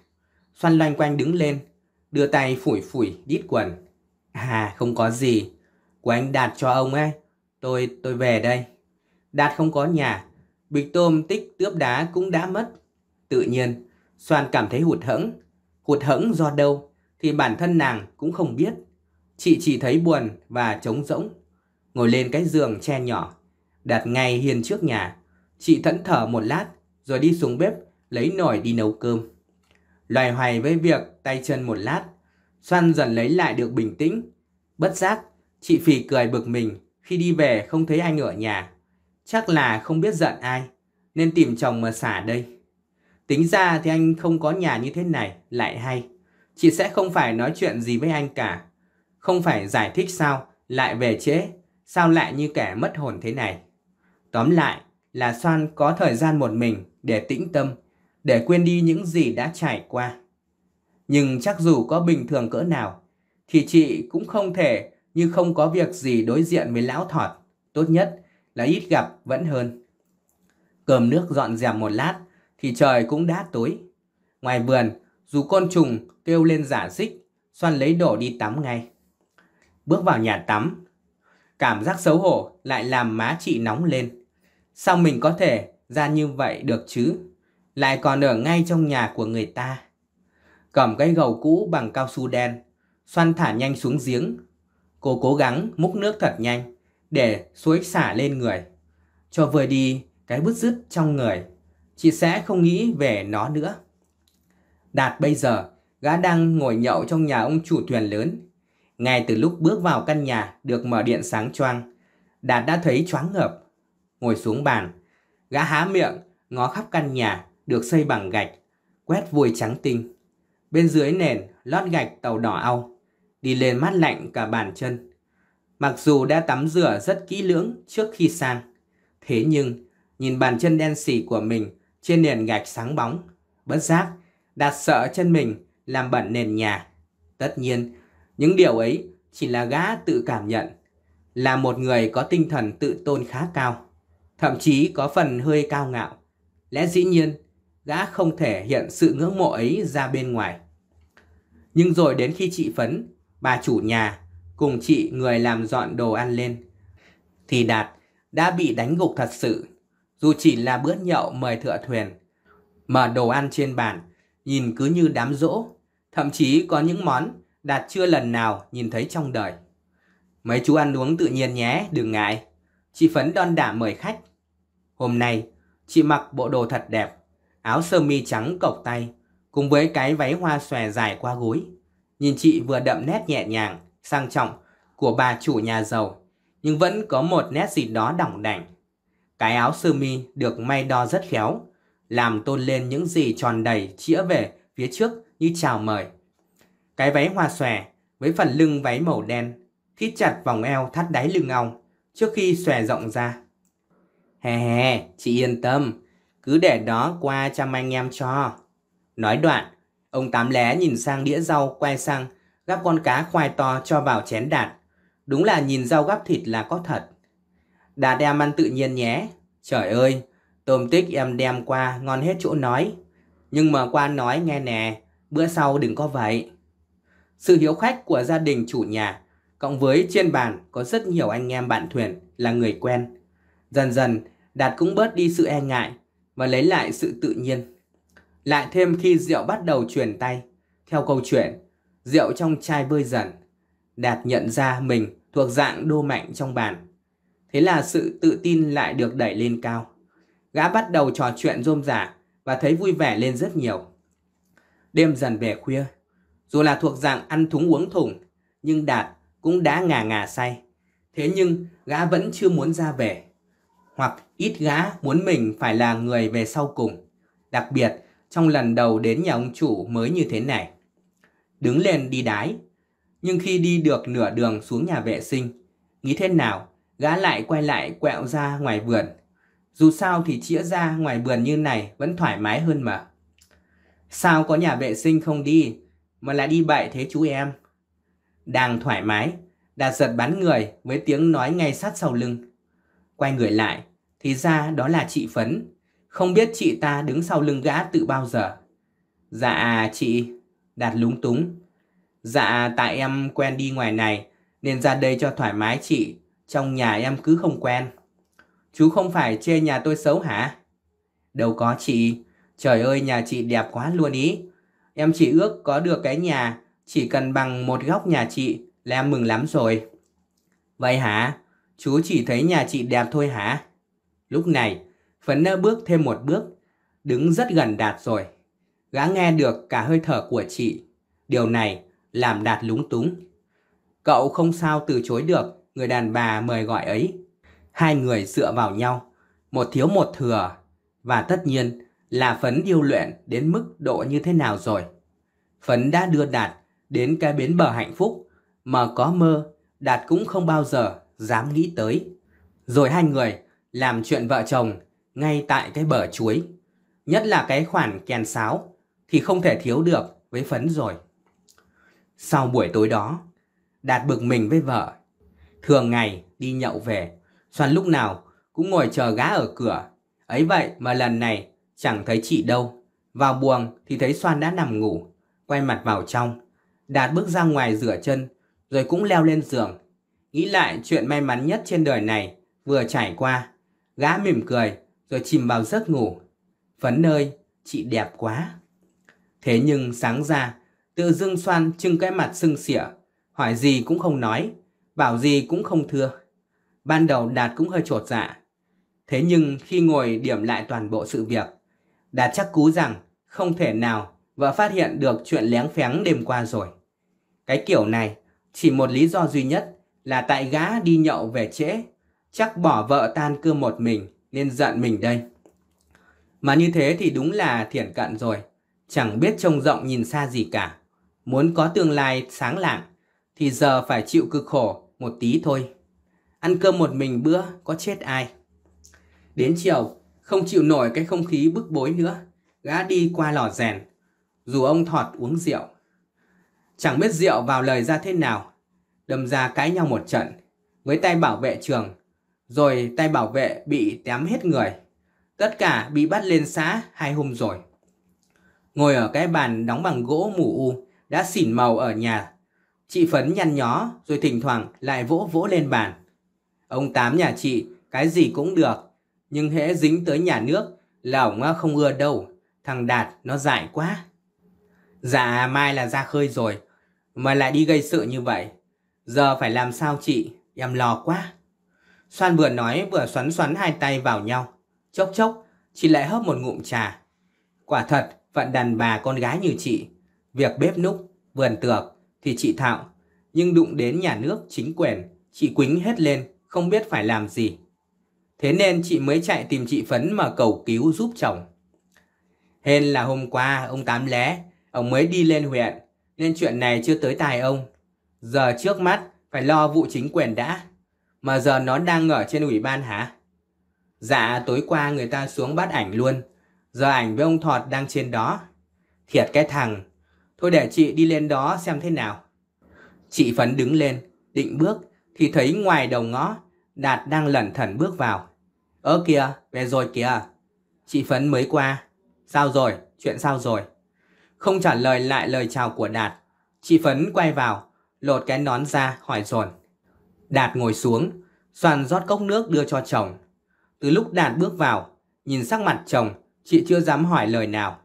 Xoan loanh quanh đứng lên, đưa tay phủi phủi đít quần. À, không có gì. Của anh Đạt cho ông ấy. Tôi, tôi về đây. Đạt không có nhà. Bịch tôm tích tướp đá cũng đã mất. Tự nhiên, Soan cảm thấy hụt hẫng hụt hẫng do đâu thì bản thân nàng cũng không biết. Chị chỉ thấy buồn và trống rỗng. Ngồi lên cái giường che nhỏ, đặt ngay hiền trước nhà. Chị thẫn thở một lát rồi đi xuống bếp lấy nồi đi nấu cơm. Loài hoài với việc tay chân một lát, xoan dần lấy lại được bình tĩnh. Bất giác, chị phì cười bực mình khi đi về không thấy anh ở nhà. Chắc là không biết giận ai, nên tìm chồng mà xả đây. Tính ra thì anh không có nhà như thế này, lại hay. Chị sẽ không phải nói chuyện gì với anh cả. Không phải giải thích sao, lại về trễ. Sao lại như kẻ mất hồn thế này? Tóm lại là Soan có thời gian một mình để tĩnh tâm, để quên đi những gì đã trải qua. Nhưng chắc dù có bình thường cỡ nào, thì chị cũng không thể như không có việc gì đối diện với lão thọt. Tốt nhất là ít gặp vẫn hơn. cầm nước dọn dẹp một lát thì trời cũng đã tối. Ngoài vườn, dù con trùng kêu lên giả xích, xoan lấy đổ đi tắm ngay. Bước vào nhà tắm, cảm giác xấu hổ lại làm má chị nóng lên. Sao mình có thể ra như vậy được chứ? Lại còn ở ngay trong nhà của người ta. Cầm cái gầu cũ bằng cao su đen, xoan thả nhanh xuống giếng. Cô cố gắng múc nước thật nhanh để suối xả lên người, cho vừa đi cái bứt rứt trong người. Chị sẽ không nghĩ về nó nữa. Đạt bây giờ, gã đang ngồi nhậu trong nhà ông chủ thuyền lớn. Ngay từ lúc bước vào căn nhà được mở điện sáng choang, Đạt đã thấy choáng ngợp. Ngồi xuống bàn, gã há miệng, ngó khắp căn nhà được xây bằng gạch, quét vùi trắng tinh. Bên dưới nền, lót gạch tàu đỏ au, đi lên mát lạnh cả bàn chân. Mặc dù đã tắm rửa rất kỹ lưỡng trước khi sang, thế nhưng nhìn bàn chân đen xỉ của mình trên nền gạch sáng bóng. Bất giác, đặt sợ chân mình làm bẩn nền nhà. Tất nhiên, những điều ấy chỉ là gã tự cảm nhận, là một người có tinh thần tự tôn khá cao, thậm chí có phần hơi cao ngạo. Lẽ dĩ nhiên, gã không thể hiện sự ngưỡng mộ ấy ra bên ngoài. Nhưng rồi đến khi chị Phấn, bà chủ nhà, cùng chị người làm dọn đồ ăn lên, thì Đạt đã bị đánh gục thật sự dù chỉ là bữa nhậu mời thợ thuyền, mở đồ ăn trên bàn, nhìn cứ như đám rỗ, thậm chí có những món Đạt chưa lần nào nhìn thấy trong đời. Mấy chú ăn uống tự nhiên nhé, đừng ngại. Chị Phấn đon đả mời khách. Hôm nay, chị mặc bộ đồ thật đẹp, áo sơ mi trắng cộc tay, cùng với cái váy hoa xòe dài qua gối. Nhìn chị vừa đậm nét nhẹ nhàng, sang trọng của bà chủ nhà giàu, nhưng vẫn có một nét gì đó đỏng đảnh. Cái áo sơ mi được may đo rất khéo, làm tôn lên những gì tròn đầy chĩa về phía trước như chào mời. Cái váy hoa xòe với phần lưng váy màu đen, thít chặt vòng eo thắt đáy lưng ong trước khi xòe rộng ra. Hè hè, chị yên tâm, cứ để đó qua cho anh em cho. Nói đoạn, ông Tám Lé nhìn sang đĩa rau quay sang gắp con cá khoai to cho vào chén đạt. Đúng là nhìn rau gắp thịt là có thật. Đạt em ăn tự nhiên nhé. Trời ơi, tôm tích em đem qua ngon hết chỗ nói. Nhưng mà qua nói nghe nè, bữa sau đừng có vậy. Sự hiếu khách của gia đình chủ nhà, cộng với trên bàn có rất nhiều anh em bạn thuyền là người quen. Dần dần, Đạt cũng bớt đi sự e ngại và lấy lại sự tự nhiên. Lại thêm khi rượu bắt đầu truyền tay, theo câu chuyện, rượu trong chai bơi dần. Đạt nhận ra mình thuộc dạng đô mạnh trong bàn. Thế là sự tự tin lại được đẩy lên cao. Gã bắt đầu trò chuyện rôm rả và thấy vui vẻ lên rất nhiều. Đêm dần về khuya, dù là thuộc dạng ăn thúng uống thủng, nhưng Đạt cũng đã ngà ngà say. Thế nhưng gã vẫn chưa muốn ra về. Hoặc ít gã muốn mình phải là người về sau cùng. Đặc biệt trong lần đầu đến nhà ông chủ mới như thế này. Đứng lên đi đái. Nhưng khi đi được nửa đường xuống nhà vệ sinh, nghĩ thế nào Gã lại quay lại quẹo ra ngoài vườn. Dù sao thì chĩa ra ngoài vườn như này vẫn thoải mái hơn mà. Sao có nhà vệ sinh không đi, mà lại đi bậy thế chú em? Đang thoải mái, đạt giật bắn người với tiếng nói ngay sát sau lưng. Quay người lại, thì ra đó là chị Phấn. Không biết chị ta đứng sau lưng gã từ bao giờ. Dạ chị, đạt lúng túng. Dạ tại em quen đi ngoài này nên ra đây cho thoải mái chị trong nhà em cứ không quen. Chú không phải chê nhà tôi xấu hả? Đâu có chị, trời ơi nhà chị đẹp quá luôn ý. Em chỉ ước có được cái nhà chỉ cần bằng một góc nhà chị là em mừng lắm rồi. Vậy hả? Chú chỉ thấy nhà chị đẹp thôi hả? Lúc này, Phấn đã bước thêm một bước, đứng rất gần Đạt rồi. Gã nghe được cả hơi thở của chị. Điều này làm Đạt lúng túng. Cậu không sao từ chối được người đàn bà mời gọi ấy. Hai người dựa vào nhau, một thiếu một thừa, và tất nhiên là Phấn điêu luyện đến mức độ như thế nào rồi. Phấn đã đưa Đạt đến cái bến bờ hạnh phúc mà có mơ Đạt cũng không bao giờ dám nghĩ tới. Rồi hai người làm chuyện vợ chồng ngay tại cái bờ chuối. Nhất là cái khoản kèn sáo thì không thể thiếu được với Phấn rồi. Sau buổi tối đó, Đạt bực mình với vợ Thường ngày đi nhậu về, Xoan lúc nào cũng ngồi chờ gá ở cửa. Ấy vậy mà lần này chẳng thấy chị đâu. Vào buồng thì thấy Xoan đã nằm ngủ, quay mặt vào trong. Đạt bước ra ngoài rửa chân, rồi cũng leo lên giường. Nghĩ lại chuyện may mắn nhất trên đời này vừa trải qua. Gã mỉm cười rồi chìm vào giấc ngủ. Phấn nơi, chị đẹp quá. Thế nhưng sáng ra, tự dưng xoan trưng cái mặt sưng xỉa, hỏi gì cũng không nói, bảo gì cũng không thưa. Ban đầu Đạt cũng hơi trột dạ. Thế nhưng khi ngồi điểm lại toàn bộ sự việc, Đạt chắc cú rằng không thể nào vợ phát hiện được chuyện lén phén đêm qua rồi. Cái kiểu này chỉ một lý do duy nhất là tại gã đi nhậu về trễ, chắc bỏ vợ tan cưa một mình nên giận mình đây. Mà như thế thì đúng là thiển cận rồi, chẳng biết trông rộng nhìn xa gì cả. Muốn có tương lai sáng lạng thì giờ phải chịu cực khổ một tí thôi. Ăn cơm một mình bữa có chết ai. Đến chiều, không chịu nổi cái không khí bức bối nữa, gã đi qua lò rèn, dù ông thọt uống rượu. Chẳng biết rượu vào lời ra thế nào, đâm ra cãi nhau một trận, với tay bảo vệ trường, rồi tay bảo vệ bị tém hết người. Tất cả bị bắt lên xã hai hôm rồi. Ngồi ở cái bàn đóng bằng gỗ mù u, đã xỉn màu ở nhà Chị Phấn nhăn nhó rồi thỉnh thoảng lại vỗ vỗ lên bàn. Ông Tám nhà chị cái gì cũng được, nhưng hễ dính tới nhà nước là ổng à, không ưa đâu, thằng Đạt nó dại quá. Dạ mai là ra khơi rồi, mà lại đi gây sự như vậy. Giờ phải làm sao chị, em lo quá. Xoan vừa nói vừa xoắn xoắn hai tay vào nhau. Chốc chốc, chị lại hớp một ngụm trà. Quả thật, phận đàn bà con gái như chị, việc bếp núc, vườn tược thì chị Thạo, nhưng đụng đến nhà nước, chính quyền, chị Quýnh hết lên, không biết phải làm gì. Thế nên chị mới chạy tìm chị Phấn mà cầu cứu giúp chồng. Hên là hôm qua ông Tám Lé, ông mới đi lên huyện, nên chuyện này chưa tới tài ông. Giờ trước mắt phải lo vụ chính quyền đã, mà giờ nó đang ở trên ủy ban hả? Dạ tối qua người ta xuống bắt ảnh luôn, giờ ảnh với ông Thọt đang trên đó. Thiệt cái thằng, Tôi để chị đi lên đó xem thế nào. Chị Phấn đứng lên, định bước, thì thấy ngoài đầu ngõ, Đạt đang lẩn thẩn bước vào. Ơ kìa, về rồi kìa. Chị Phấn mới qua. Sao rồi, chuyện sao rồi? Không trả lời lại lời chào của Đạt. Chị Phấn quay vào, lột cái nón ra, hỏi dồn Đạt ngồi xuống, xoàn rót cốc nước đưa cho chồng. Từ lúc Đạt bước vào, nhìn sắc mặt chồng, chị chưa dám hỏi lời nào.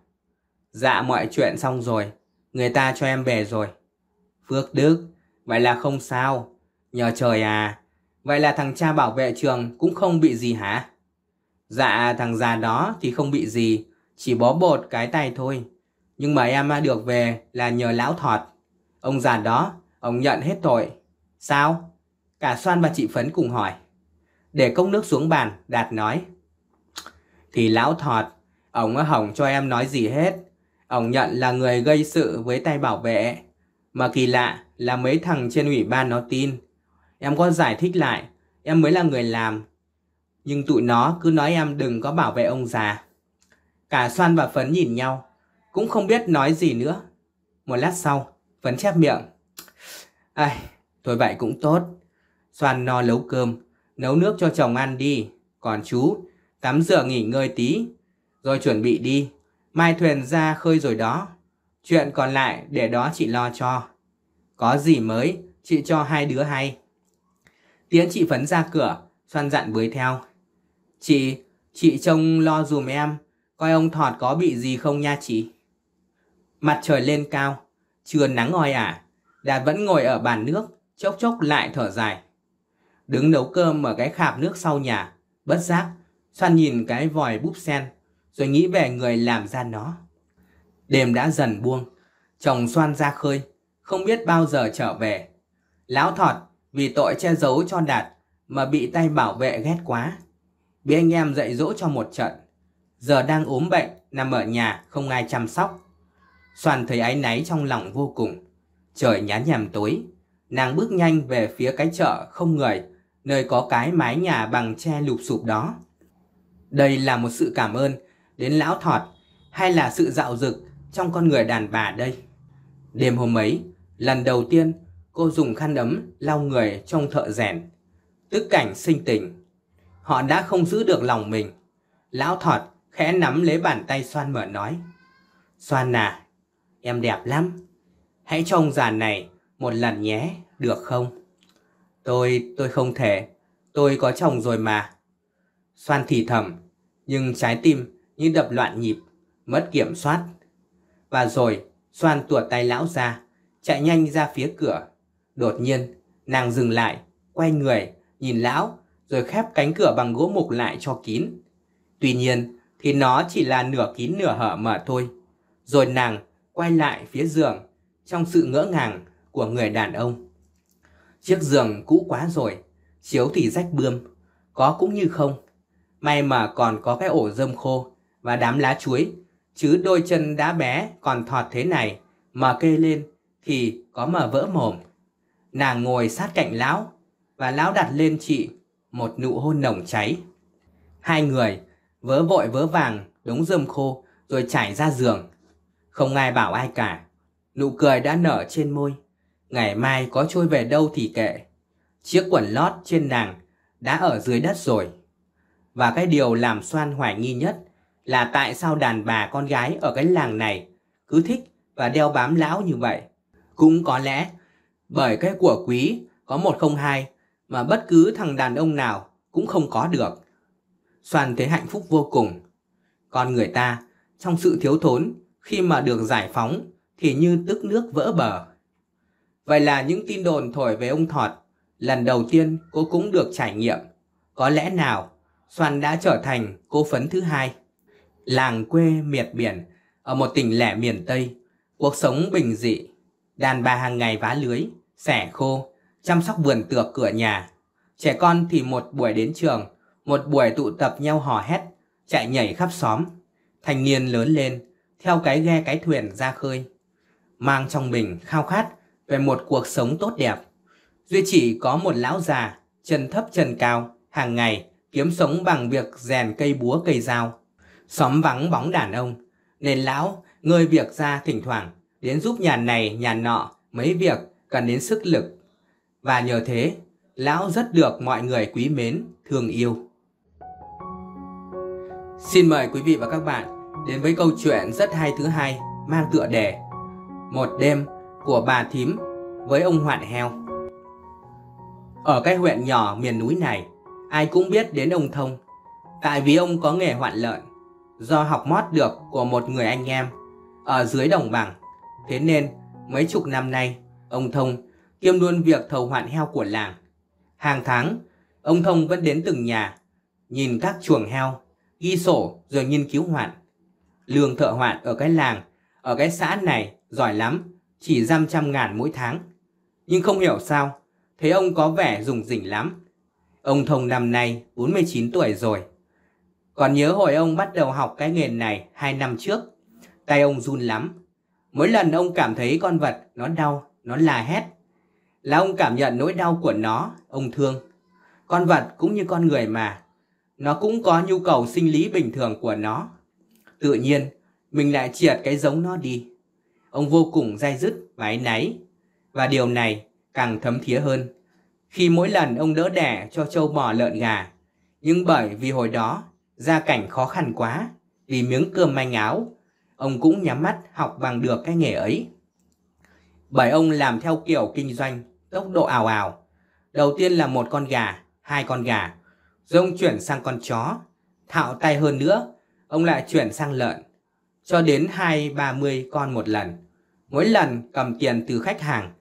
Dạ mọi chuyện xong rồi, Người ta cho em về rồi. Phước Đức, vậy là không sao. Nhờ trời à, vậy là thằng cha bảo vệ trường cũng không bị gì hả? Dạ, thằng già đó thì không bị gì, chỉ bó bột cái tay thôi. Nhưng mà em được về là nhờ lão thọt. Ông già đó, ông nhận hết tội. Sao? Cả Soan và chị Phấn cùng hỏi. Để cốc nước xuống bàn, Đạt nói. Thì lão thọt, ông hỏng cho em nói gì hết ông nhận là người gây sự với tay bảo vệ. Mà kỳ lạ là mấy thằng trên ủy ban nó tin. Em có giải thích lại, em mới là người làm. Nhưng tụi nó cứ nói em đừng có bảo vệ ông già. Cả xoan và Phấn nhìn nhau, cũng không biết nói gì nữa. Một lát sau, Phấn chép miệng. Ai, thôi vậy cũng tốt. xoan no nấu cơm, nấu nước cho chồng ăn đi. Còn chú, tắm rửa nghỉ ngơi tí, rồi chuẩn bị đi Mai thuyền ra khơi rồi đó. Chuyện còn lại để đó chị lo cho. Có gì mới, chị cho hai đứa hay. Tiến chị Phấn ra cửa, xoan dặn với theo. Chị, chị trông lo dùm em, coi ông Thọt có bị gì không nha chị. Mặt trời lên cao, chưa nắng oi à, Đạt vẫn ngồi ở bàn nước, chốc chốc lại thở dài. Đứng nấu cơm ở cái khạp nước sau nhà, bất giác, xoan nhìn cái vòi búp sen rồi nghĩ về người làm ra nó. Đêm đã dần buông, chồng xoan ra khơi, không biết bao giờ trở về. Lão thọt vì tội che giấu cho Đạt mà bị tay bảo vệ ghét quá. Bị anh em dạy dỗ cho một trận, giờ đang ốm bệnh, nằm ở nhà không ai chăm sóc. Xoan thấy áy náy trong lòng vô cùng. Trời nhá nhèm tối, nàng bước nhanh về phía cái chợ không người, nơi có cái mái nhà bằng tre lụp sụp đó. Đây là một sự cảm ơn đến lão thọt hay là sự dạo dực trong con người đàn bà đây? Đêm hôm ấy, lần đầu tiên cô dùng khăn ấm lau người trong thợ rèn. Tức cảnh sinh tình. Họ đã không giữ được lòng mình. Lão thọt khẽ nắm lấy bàn tay xoan mở nói. "Xoan à, em đẹp lắm. Hãy cho ông già này một lần nhé, được không? Tôi, tôi không thể. Tôi có chồng rồi mà. Xoan thì thầm, nhưng trái tim như đập loạn nhịp, mất kiểm soát. Và rồi, xoan tuột tay lão ra, chạy nhanh ra phía cửa. Đột nhiên, nàng dừng lại, quay người, nhìn lão, rồi khép cánh cửa bằng gỗ mục lại cho kín. Tuy nhiên, thì nó chỉ là nửa kín nửa hở mở thôi. Rồi nàng quay lại phía giường, trong sự ngỡ ngàng của người đàn ông. Chiếc giường cũ quá rồi, chiếu thì rách bươm, có cũng như không. May mà còn có cái ổ dơm khô và đám lá chuối, chứ đôi chân đã bé còn thọt thế này, mà kê lên thì có mà vỡ mồm. Nàng ngồi sát cạnh lão, và lão đặt lên chị một nụ hôn nồng cháy. Hai người vớ vội vớ vàng đống rơm khô rồi trải ra giường. Không ai bảo ai cả, nụ cười đã nở trên môi. Ngày mai có trôi về đâu thì kệ, chiếc quần lót trên nàng đã ở dưới đất rồi. Và cái điều làm xoan hoài nghi nhất là tại sao đàn bà con gái ở cái làng này cứ thích và đeo bám lão như vậy. Cũng có lẽ bởi cái của quý có một không hai mà bất cứ thằng đàn ông nào cũng không có được. Soàn thấy hạnh phúc vô cùng. Con người ta trong sự thiếu thốn khi mà được giải phóng thì như tức nước vỡ bờ. Vậy là những tin đồn thổi về ông Thọt lần đầu tiên cô cũng được trải nghiệm. Có lẽ nào Soàn đã trở thành cô phấn thứ hai làng quê miệt biển ở một tỉnh lẻ miền Tây, cuộc sống bình dị, đàn bà hàng ngày vá lưới, xẻ khô, chăm sóc vườn tược cửa nhà. Trẻ con thì một buổi đến trường, một buổi tụ tập nhau hò hét, chạy nhảy khắp xóm. Thanh niên lớn lên, theo cái ghe cái thuyền ra khơi. Mang trong mình khao khát về một cuộc sống tốt đẹp. Duy chỉ có một lão già, chân thấp chân cao, hàng ngày kiếm sống bằng việc rèn cây búa cây dao. Xóm vắng bóng đàn ông, nên lão, ngơi việc ra thỉnh thoảng, đến giúp nhà này nhà nọ mấy việc cần đến sức lực. Và nhờ thế, lão rất được mọi người quý mến, thương yêu. Xin mời quý vị và các bạn đến với câu chuyện rất hay thứ hai mang tựa đề Một đêm của bà thím với ông hoạn heo. Ở cái huyện nhỏ miền núi này, ai cũng biết đến ông Thông, tại vì ông có nghề hoạn lợn do học mót được của một người anh em ở dưới đồng bằng. Thế nên, mấy chục năm nay, ông Thông kiêm luôn việc thầu hoạn heo của làng. Hàng tháng, ông Thông vẫn đến từng nhà, nhìn các chuồng heo, ghi sổ rồi nghiên cứu hoạn. Lương thợ hoạn ở cái làng, ở cái xã này giỏi lắm, chỉ dăm trăm ngàn mỗi tháng. Nhưng không hiểu sao, thấy ông có vẻ rủng rỉnh lắm. Ông Thông năm nay 49 tuổi rồi. Còn nhớ hồi ông bắt đầu học cái nghề này hai năm trước, tay ông run lắm. Mỗi lần ông cảm thấy con vật nó đau, nó la hét, là ông cảm nhận nỗi đau của nó, ông thương. Con vật cũng như con người mà, nó cũng có nhu cầu sinh lý bình thường của nó. Tự nhiên, mình lại triệt cái giống nó đi. Ông vô cùng dai dứt và áy náy. Và điều này càng thấm thía hơn. Khi mỗi lần ông đỡ đẻ cho trâu bò lợn gà, nhưng bởi vì hồi đó Gia cảnh khó khăn quá, vì miếng cơm manh áo, ông cũng nhắm mắt học bằng được cái nghề ấy. Bởi ông làm theo kiểu kinh doanh, tốc độ ảo ảo. Đầu tiên là một con gà, hai con gà, rồi ông chuyển sang con chó. Thạo tay hơn nữa, ông lại chuyển sang lợn, cho đến hai ba mươi con một lần. Mỗi lần cầm tiền từ khách hàng,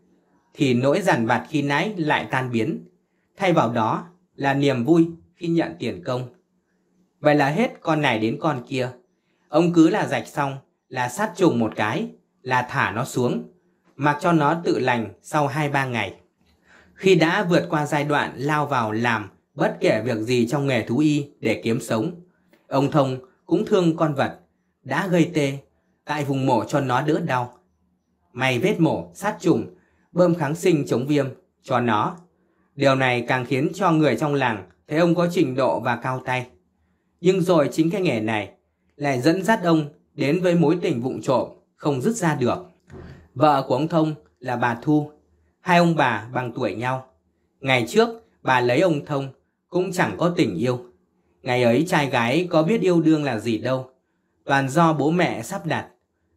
thì nỗi giản vặt khi nãy lại tan biến. Thay vào đó là niềm vui khi nhận tiền công. Vậy là hết con này đến con kia. Ông cứ là rạch xong, là sát trùng một cái, là thả nó xuống, mặc cho nó tự lành sau 2-3 ngày. Khi đã vượt qua giai đoạn lao vào làm bất kể việc gì trong nghề thú y để kiếm sống, ông Thông cũng thương con vật, đã gây tê, tại vùng mổ cho nó đỡ đau. May vết mổ, sát trùng, bơm kháng sinh chống viêm cho nó. Điều này càng khiến cho người trong làng thấy ông có trình độ và cao tay. Nhưng rồi chính cái nghề này lại dẫn dắt ông đến với mối tình vụng trộm không dứt ra được. Vợ của ông Thông là bà Thu, hai ông bà bằng tuổi nhau. Ngày trước bà lấy ông Thông cũng chẳng có tình yêu. Ngày ấy trai gái có biết yêu đương là gì đâu. Toàn do bố mẹ sắp đặt.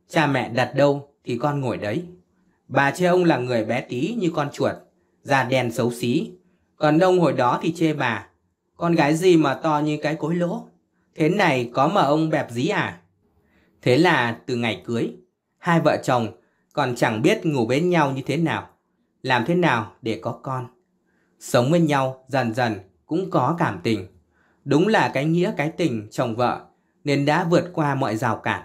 Cha mẹ đặt đâu thì con ngồi đấy. Bà chê ông là người bé tí như con chuột, già đen xấu xí. Còn ông hồi đó thì chê bà con gái gì mà to như cái cối lỗ? Thế này có mà ông bẹp dí à? Thế là từ ngày cưới, hai vợ chồng còn chẳng biết ngủ bên nhau như thế nào, làm thế nào để có con. Sống bên nhau dần dần cũng có cảm tình. Đúng là cái nghĩa cái tình chồng vợ nên đã vượt qua mọi rào cản.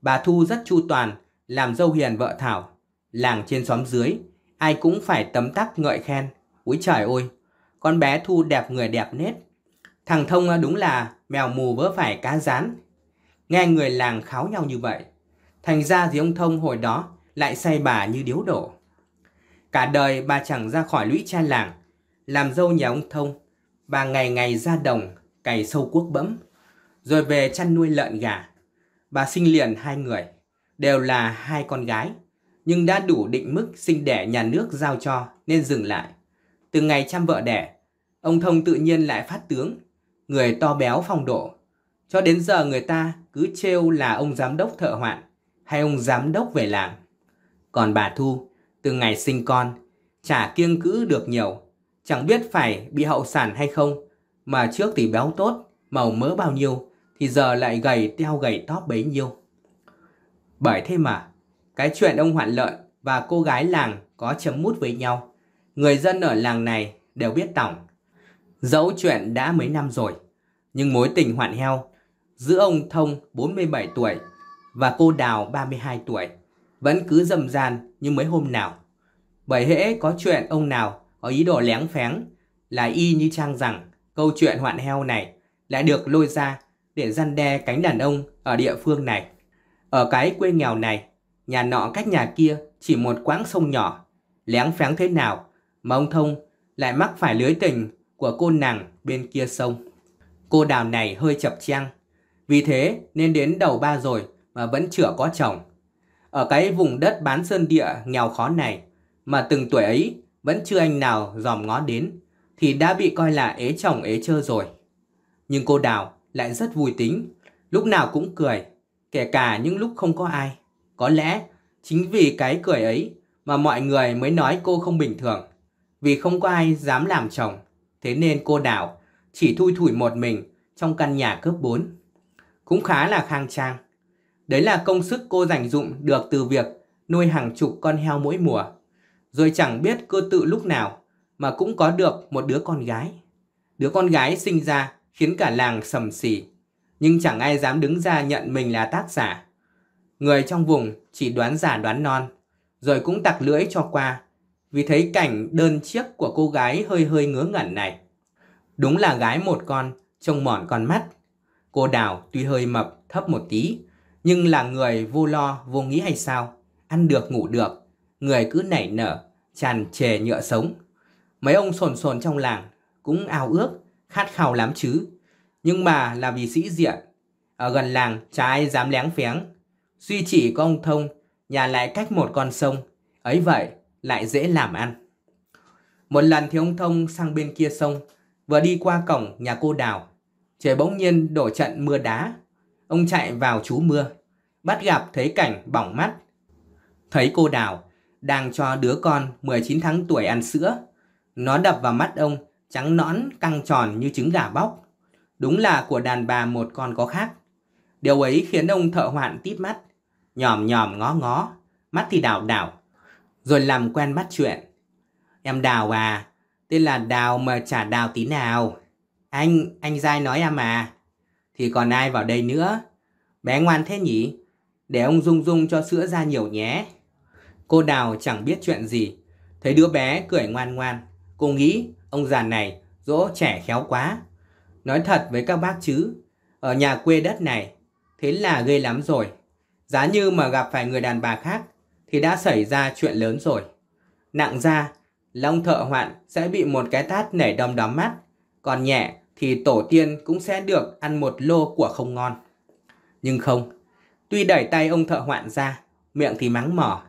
Bà Thu rất chu toàn, làm dâu hiền vợ Thảo. Làng trên xóm dưới, ai cũng phải tấm tắc ngợi khen. Úi trời ơi, con bé Thu đẹp người đẹp nết. Thằng Thông à, đúng là mèo mù vỡ phải cá rán. Nghe người làng kháo nhau như vậy. Thành ra thì ông Thông hồi đó lại say bà như điếu đổ. Cả đời bà chẳng ra khỏi lũy cha làng. Làm dâu nhà ông Thông. Bà ngày ngày ra đồng, cày sâu cuốc bẫm. Rồi về chăn nuôi lợn gà. Bà sinh liền hai người. Đều là hai con gái nhưng đã đủ định mức sinh đẻ nhà nước giao cho nên dừng lại. Từ ngày chăm vợ đẻ, Ông Thông tự nhiên lại phát tướng, người to béo phong độ. Cho đến giờ người ta cứ trêu là ông giám đốc thợ hoạn hay ông giám đốc về làng. Còn bà Thu, từ ngày sinh con, chả kiêng cữ được nhiều, chẳng biết phải bị hậu sản hay không, mà trước thì béo tốt, màu mỡ bao nhiêu, thì giờ lại gầy teo gầy tóp bấy nhiêu. Bởi thế mà, cái chuyện ông Hoạn Lợn và cô gái làng có chấm mút với nhau, người dân ở làng này đều biết tổng. Dẫu chuyện đã mấy năm rồi, nhưng mối tình hoạn heo giữa ông Thông 47 tuổi và cô Đào 32 tuổi vẫn cứ dầm gian như mấy hôm nào. Bởi hễ có chuyện ông nào có ý đồ lén phén là y như trang rằng câu chuyện hoạn heo này lại được lôi ra để răn đe cánh đàn ông ở địa phương này. Ở cái quê nghèo này, nhà nọ cách nhà kia chỉ một quãng sông nhỏ, lén phén thế nào mà ông Thông lại mắc phải lưới tình của cô nàng bên kia sông. Cô đào này hơi chập chang, vì thế nên đến đầu ba rồi mà vẫn chưa có chồng. Ở cái vùng đất bán sơn địa nghèo khó này mà từng tuổi ấy vẫn chưa anh nào dòm ngó đến thì đã bị coi là ế chồng ế chơ rồi. Nhưng cô đào lại rất vui tính, lúc nào cũng cười, kể cả những lúc không có ai. Có lẽ chính vì cái cười ấy mà mọi người mới nói cô không bình thường, vì không có ai dám làm chồng Thế nên cô đảo chỉ thui thủi một mình trong căn nhà cướp 4. Cũng khá là khang trang. Đấy là công sức cô dành dụng được từ việc nuôi hàng chục con heo mỗi mùa. Rồi chẳng biết cơ tự lúc nào mà cũng có được một đứa con gái. Đứa con gái sinh ra khiến cả làng sầm xì. Nhưng chẳng ai dám đứng ra nhận mình là tác giả. Người trong vùng chỉ đoán giả đoán non, rồi cũng tặc lưỡi cho qua vì thấy cảnh đơn chiếc của cô gái hơi hơi ngớ ngẩn này. Đúng là gái một con, trông mòn con mắt. Cô Đào tuy hơi mập, thấp một tí, nhưng là người vô lo, vô nghĩ hay sao? Ăn được ngủ được, người cứ nảy nở, tràn trề nhựa sống. Mấy ông sồn sồn trong làng cũng ao ước, khát khao lắm chứ. Nhưng mà là vì sĩ diện, ở gần làng chả ai dám lén phén. Duy chỉ có ông Thông, nhà lại cách một con sông, ấy vậy lại dễ làm ăn. Một lần thì ông Thông sang bên kia sông, vừa đi qua cổng nhà cô Đào. Trời bỗng nhiên đổ trận mưa đá. Ông chạy vào chú mưa, bắt gặp thấy cảnh bỏng mắt. Thấy cô Đào đang cho đứa con 19 tháng tuổi ăn sữa. Nó đập vào mắt ông, trắng nõn, căng tròn như trứng gà bóc. Đúng là của đàn bà một con có khác. Điều ấy khiến ông thợ hoạn tít mắt, nhòm nhòm ngó ngó, mắt thì đảo đảo, rồi làm quen bắt chuyện. Em Đào à, tên là Đào mà chả Đào tí nào. Anh, anh dai nói em à. Thì còn ai vào đây nữa? Bé ngoan thế nhỉ? Để ông Dung Dung cho sữa ra nhiều nhé. Cô Đào chẳng biết chuyện gì. Thấy đứa bé cười ngoan ngoan. Cô nghĩ ông già này dỗ trẻ khéo quá. Nói thật với các bác chứ, ở nhà quê đất này, thế là ghê lắm rồi. Giá như mà gặp phải người đàn bà khác thì đã xảy ra chuyện lớn rồi. Nặng ra, long thợ hoạn sẽ bị một cái tát nảy đom đóm mắt, còn nhẹ thì tổ tiên cũng sẽ được ăn một lô của không ngon. Nhưng không, tuy đẩy tay ông thợ hoạn ra, miệng thì mắng mỏ.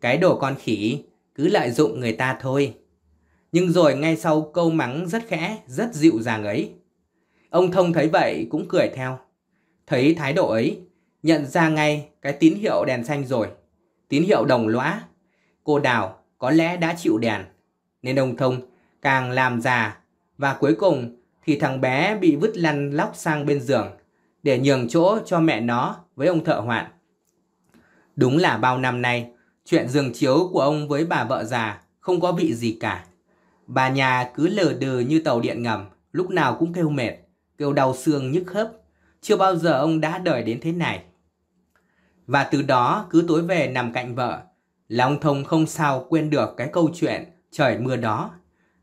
Cái đồ con khỉ, cứ lợi dụng người ta thôi. Nhưng rồi ngay sau câu mắng rất khẽ, rất dịu dàng ấy. Ông Thông thấy vậy cũng cười theo. Thấy thái độ ấy, nhận ra ngay cái tín hiệu đèn xanh rồi tín hiệu đồng lõa. Cô Đào có lẽ đã chịu đèn, nên ông Thông càng làm già và cuối cùng thì thằng bé bị vứt lăn lóc sang bên giường để nhường chỗ cho mẹ nó với ông thợ hoạn. Đúng là bao năm nay, chuyện giường chiếu của ông với bà vợ già không có vị gì cả. Bà nhà cứ lờ đờ như tàu điện ngầm, lúc nào cũng kêu mệt, kêu đau xương nhức khớp. Chưa bao giờ ông đã đợi đến thế này và từ đó cứ tối về nằm cạnh vợ là ông Thông không sao quên được cái câu chuyện trời mưa đó.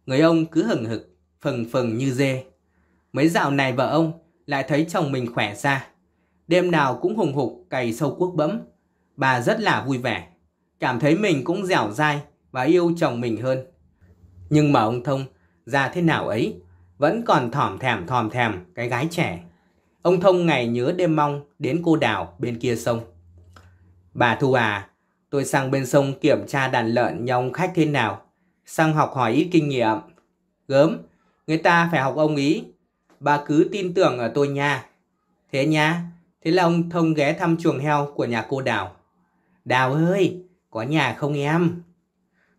Người ông cứ hừng hực, phừng phừng như dê. Mấy dạo này vợ ông lại thấy chồng mình khỏe ra. Đêm nào cũng hùng hục cày sâu cuốc bẫm. Bà rất là vui vẻ, cảm thấy mình cũng dẻo dai và yêu chồng mình hơn. Nhưng mà ông Thông ra thế nào ấy vẫn còn thỏm thèm thòm thèm cái gái trẻ. Ông Thông ngày nhớ đêm mong đến cô Đào bên kia sông. Bà Thu à, tôi sang bên sông kiểm tra đàn lợn nhà ông khách thế nào. Sang học hỏi ít kinh nghiệm. Gớm, người ta phải học ông ý. Bà cứ tin tưởng ở tôi nha. Thế nha, thế là ông Thông ghé thăm chuồng heo của nhà cô Đào. Đào ơi, có nhà không em?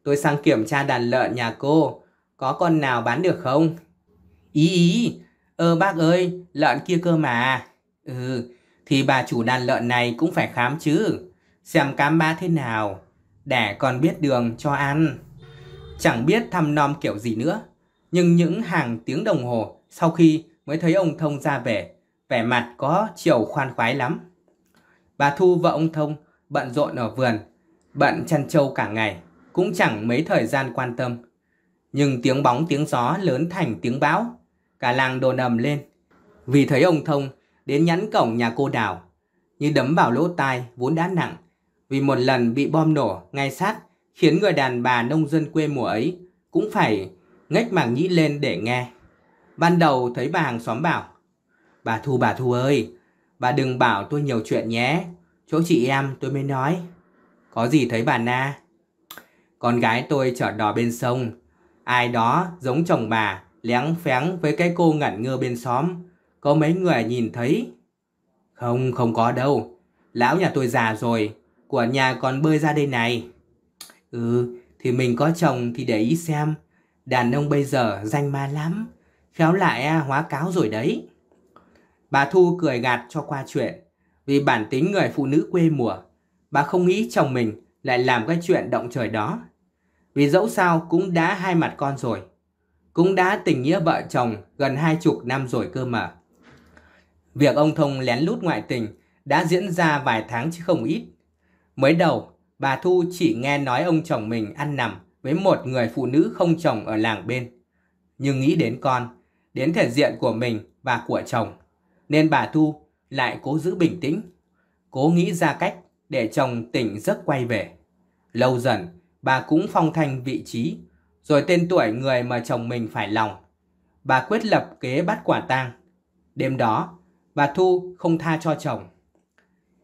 Tôi sang kiểm tra đàn lợn nhà cô, có con nào bán được không? Ý ý, ơ bác ơi, lợn kia cơ mà. Ừ, thì bà chủ đàn lợn này cũng phải khám chứ xem cám ba thế nào, để còn biết đường cho ăn. Chẳng biết thăm nom kiểu gì nữa, nhưng những hàng tiếng đồng hồ sau khi mới thấy ông Thông ra về, vẻ mặt có chiều khoan khoái lắm. Bà Thu vợ ông Thông bận rộn ở vườn, bận chăn trâu cả ngày, cũng chẳng mấy thời gian quan tâm. Nhưng tiếng bóng tiếng gió lớn thành tiếng bão, cả làng đồn ầm lên. Vì thấy ông Thông đến nhắn cổng nhà cô Đào, như đấm vào lỗ tai vốn đã nặng, vì một lần bị bom nổ ngay sát khiến người đàn bà nông dân quê mùa ấy cũng phải ngách màng nhĩ lên để nghe. Ban đầu thấy bà hàng xóm bảo, bà Thu bà Thu ơi, bà đừng bảo tôi nhiều chuyện nhé, chỗ chị em tôi mới nói. Có gì thấy bà Na? Con gái tôi chở đò bên sông, ai đó giống chồng bà léng phén với cái cô ngẩn ngơ bên xóm, có mấy người nhìn thấy. Không, không có đâu, lão nhà tôi già rồi, của nhà còn bơi ra đây này. Ừ, thì mình có chồng thì để ý xem. Đàn ông bây giờ danh ma lắm. Khéo lại à, hóa cáo rồi đấy. Bà Thu cười gạt cho qua chuyện. Vì bản tính người phụ nữ quê mùa, bà không nghĩ chồng mình lại làm cái chuyện động trời đó. Vì dẫu sao cũng đã hai mặt con rồi. Cũng đã tình nghĩa vợ chồng gần hai chục năm rồi cơ mà. Việc ông Thông lén lút ngoại tình đã diễn ra vài tháng chứ không ít. Mới đầu, bà Thu chỉ nghe nói ông chồng mình ăn nằm với một người phụ nữ không chồng ở làng bên. Nhưng nghĩ đến con, đến thể diện của mình và của chồng, nên bà Thu lại cố giữ bình tĩnh, cố nghĩ ra cách để chồng tỉnh giấc quay về. Lâu dần, bà cũng phong thành vị trí, rồi tên tuổi người mà chồng mình phải lòng. Bà quyết lập kế bắt quả tang. Đêm đó, bà Thu không tha cho chồng.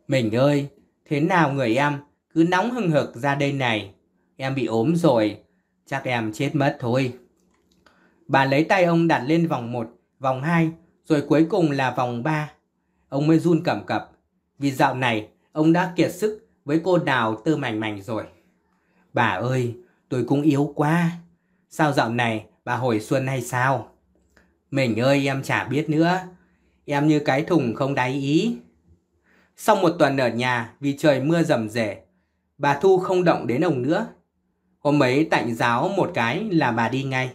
Mình ơi, Thế nào người em, cứ nóng hừng hực ra đây này. Em bị ốm rồi, chắc em chết mất thôi. Bà lấy tay ông đặt lên vòng 1, vòng 2, rồi cuối cùng là vòng 3. Ông mới run cầm cập, vì dạo này ông đã kiệt sức với cô đào tư mảnh mảnh rồi. Bà ơi, tôi cũng yếu quá. Sao dạo này bà hồi xuân hay sao? Mình ơi em chả biết nữa. Em như cái thùng không đáy ý. Sau một tuần ở nhà vì trời mưa rầm rề, bà Thu không động đến ông nữa. Hôm ấy tạnh giáo một cái là bà đi ngay.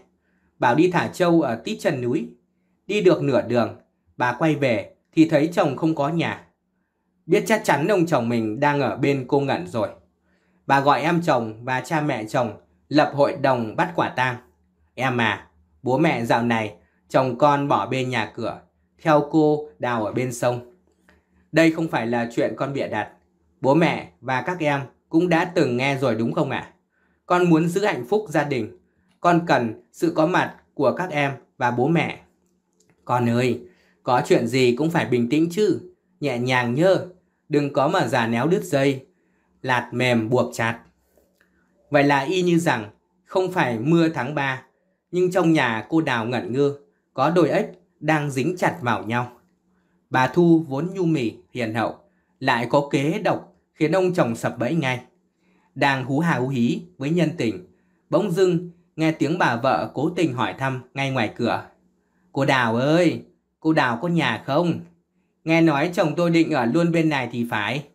Bảo đi thả trâu ở tít chân núi. Đi được nửa đường, bà quay về thì thấy chồng không có nhà. Biết chắc chắn ông chồng mình đang ở bên cô Ngẩn rồi. Bà gọi em chồng và cha mẹ chồng lập hội đồng bắt quả tang. Em à, bố mẹ dạo này chồng con bỏ bên nhà cửa, theo cô đào ở bên sông. Đây không phải là chuyện con bịa đặt. Bố mẹ và các em cũng đã từng nghe rồi đúng không ạ? À? Con muốn giữ hạnh phúc gia đình. Con cần sự có mặt của các em và bố mẹ. Con ơi, có chuyện gì cũng phải bình tĩnh chứ. Nhẹ nhàng nhơ, đừng có mà giả néo đứt dây. Lạt mềm buộc chặt. Vậy là y như rằng không phải mưa tháng 3, nhưng trong nhà cô đào ngẩn ngơ, có đôi ếch đang dính chặt vào nhau. Bà Thu vốn nhu mì, hiền hậu, lại có kế độc khiến ông chồng sập bẫy ngay. Đang hú hà hú hí với nhân tình, bỗng dưng nghe tiếng bà vợ cố tình hỏi thăm ngay ngoài cửa. Cô Đào ơi, cô Đào có nhà không? Nghe nói chồng tôi định ở luôn bên này thì phải.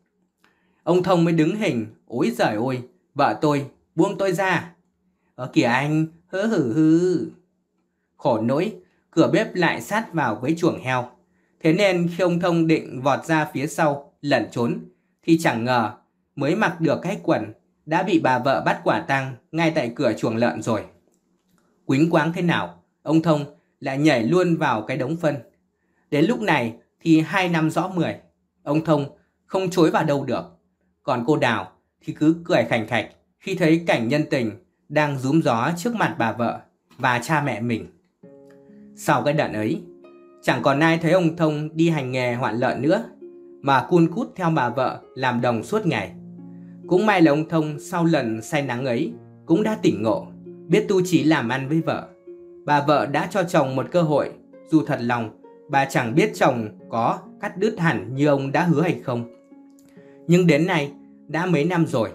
Ông Thông mới đứng hình, ối giời ôi, vợ tôi, buông tôi ra. Ở kìa anh, hớ hử hư. Khổ nỗi, cửa bếp lại sát vào với chuồng heo. Thế nên khi ông Thông định vọt ra phía sau, lẩn trốn, thì chẳng ngờ mới mặc được cái quần đã bị bà vợ bắt quả tang ngay tại cửa chuồng lợn rồi. Quính quáng thế nào, ông Thông lại nhảy luôn vào cái đống phân. Đến lúc này thì hai năm rõ mười, ông Thông không chối vào đâu được. Còn cô Đào thì cứ cười khành khạch khi thấy cảnh nhân tình đang rúm gió trước mặt bà vợ và cha mẹ mình. Sau cái đoạn ấy, Chẳng còn ai thấy ông Thông đi hành nghề hoạn lợn nữa, mà cun cút theo bà vợ làm đồng suốt ngày. Cũng may là ông Thông sau lần say nắng ấy cũng đã tỉnh ngộ, biết tu trí làm ăn với vợ. Bà vợ đã cho chồng một cơ hội, dù thật lòng bà chẳng biết chồng có cắt đứt hẳn như ông đã hứa hay không. Nhưng đến nay, đã mấy năm rồi,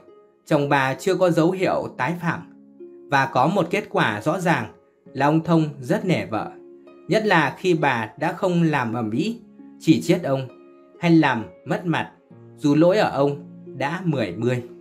chồng bà chưa có dấu hiệu tái phạm và có một kết quả rõ ràng là ông Thông rất nể vợ nhất là khi bà đã không làm ở Mỹ, chỉ chết ông, hay làm mất mặt, dù lỗi ở ông đã mười mươi.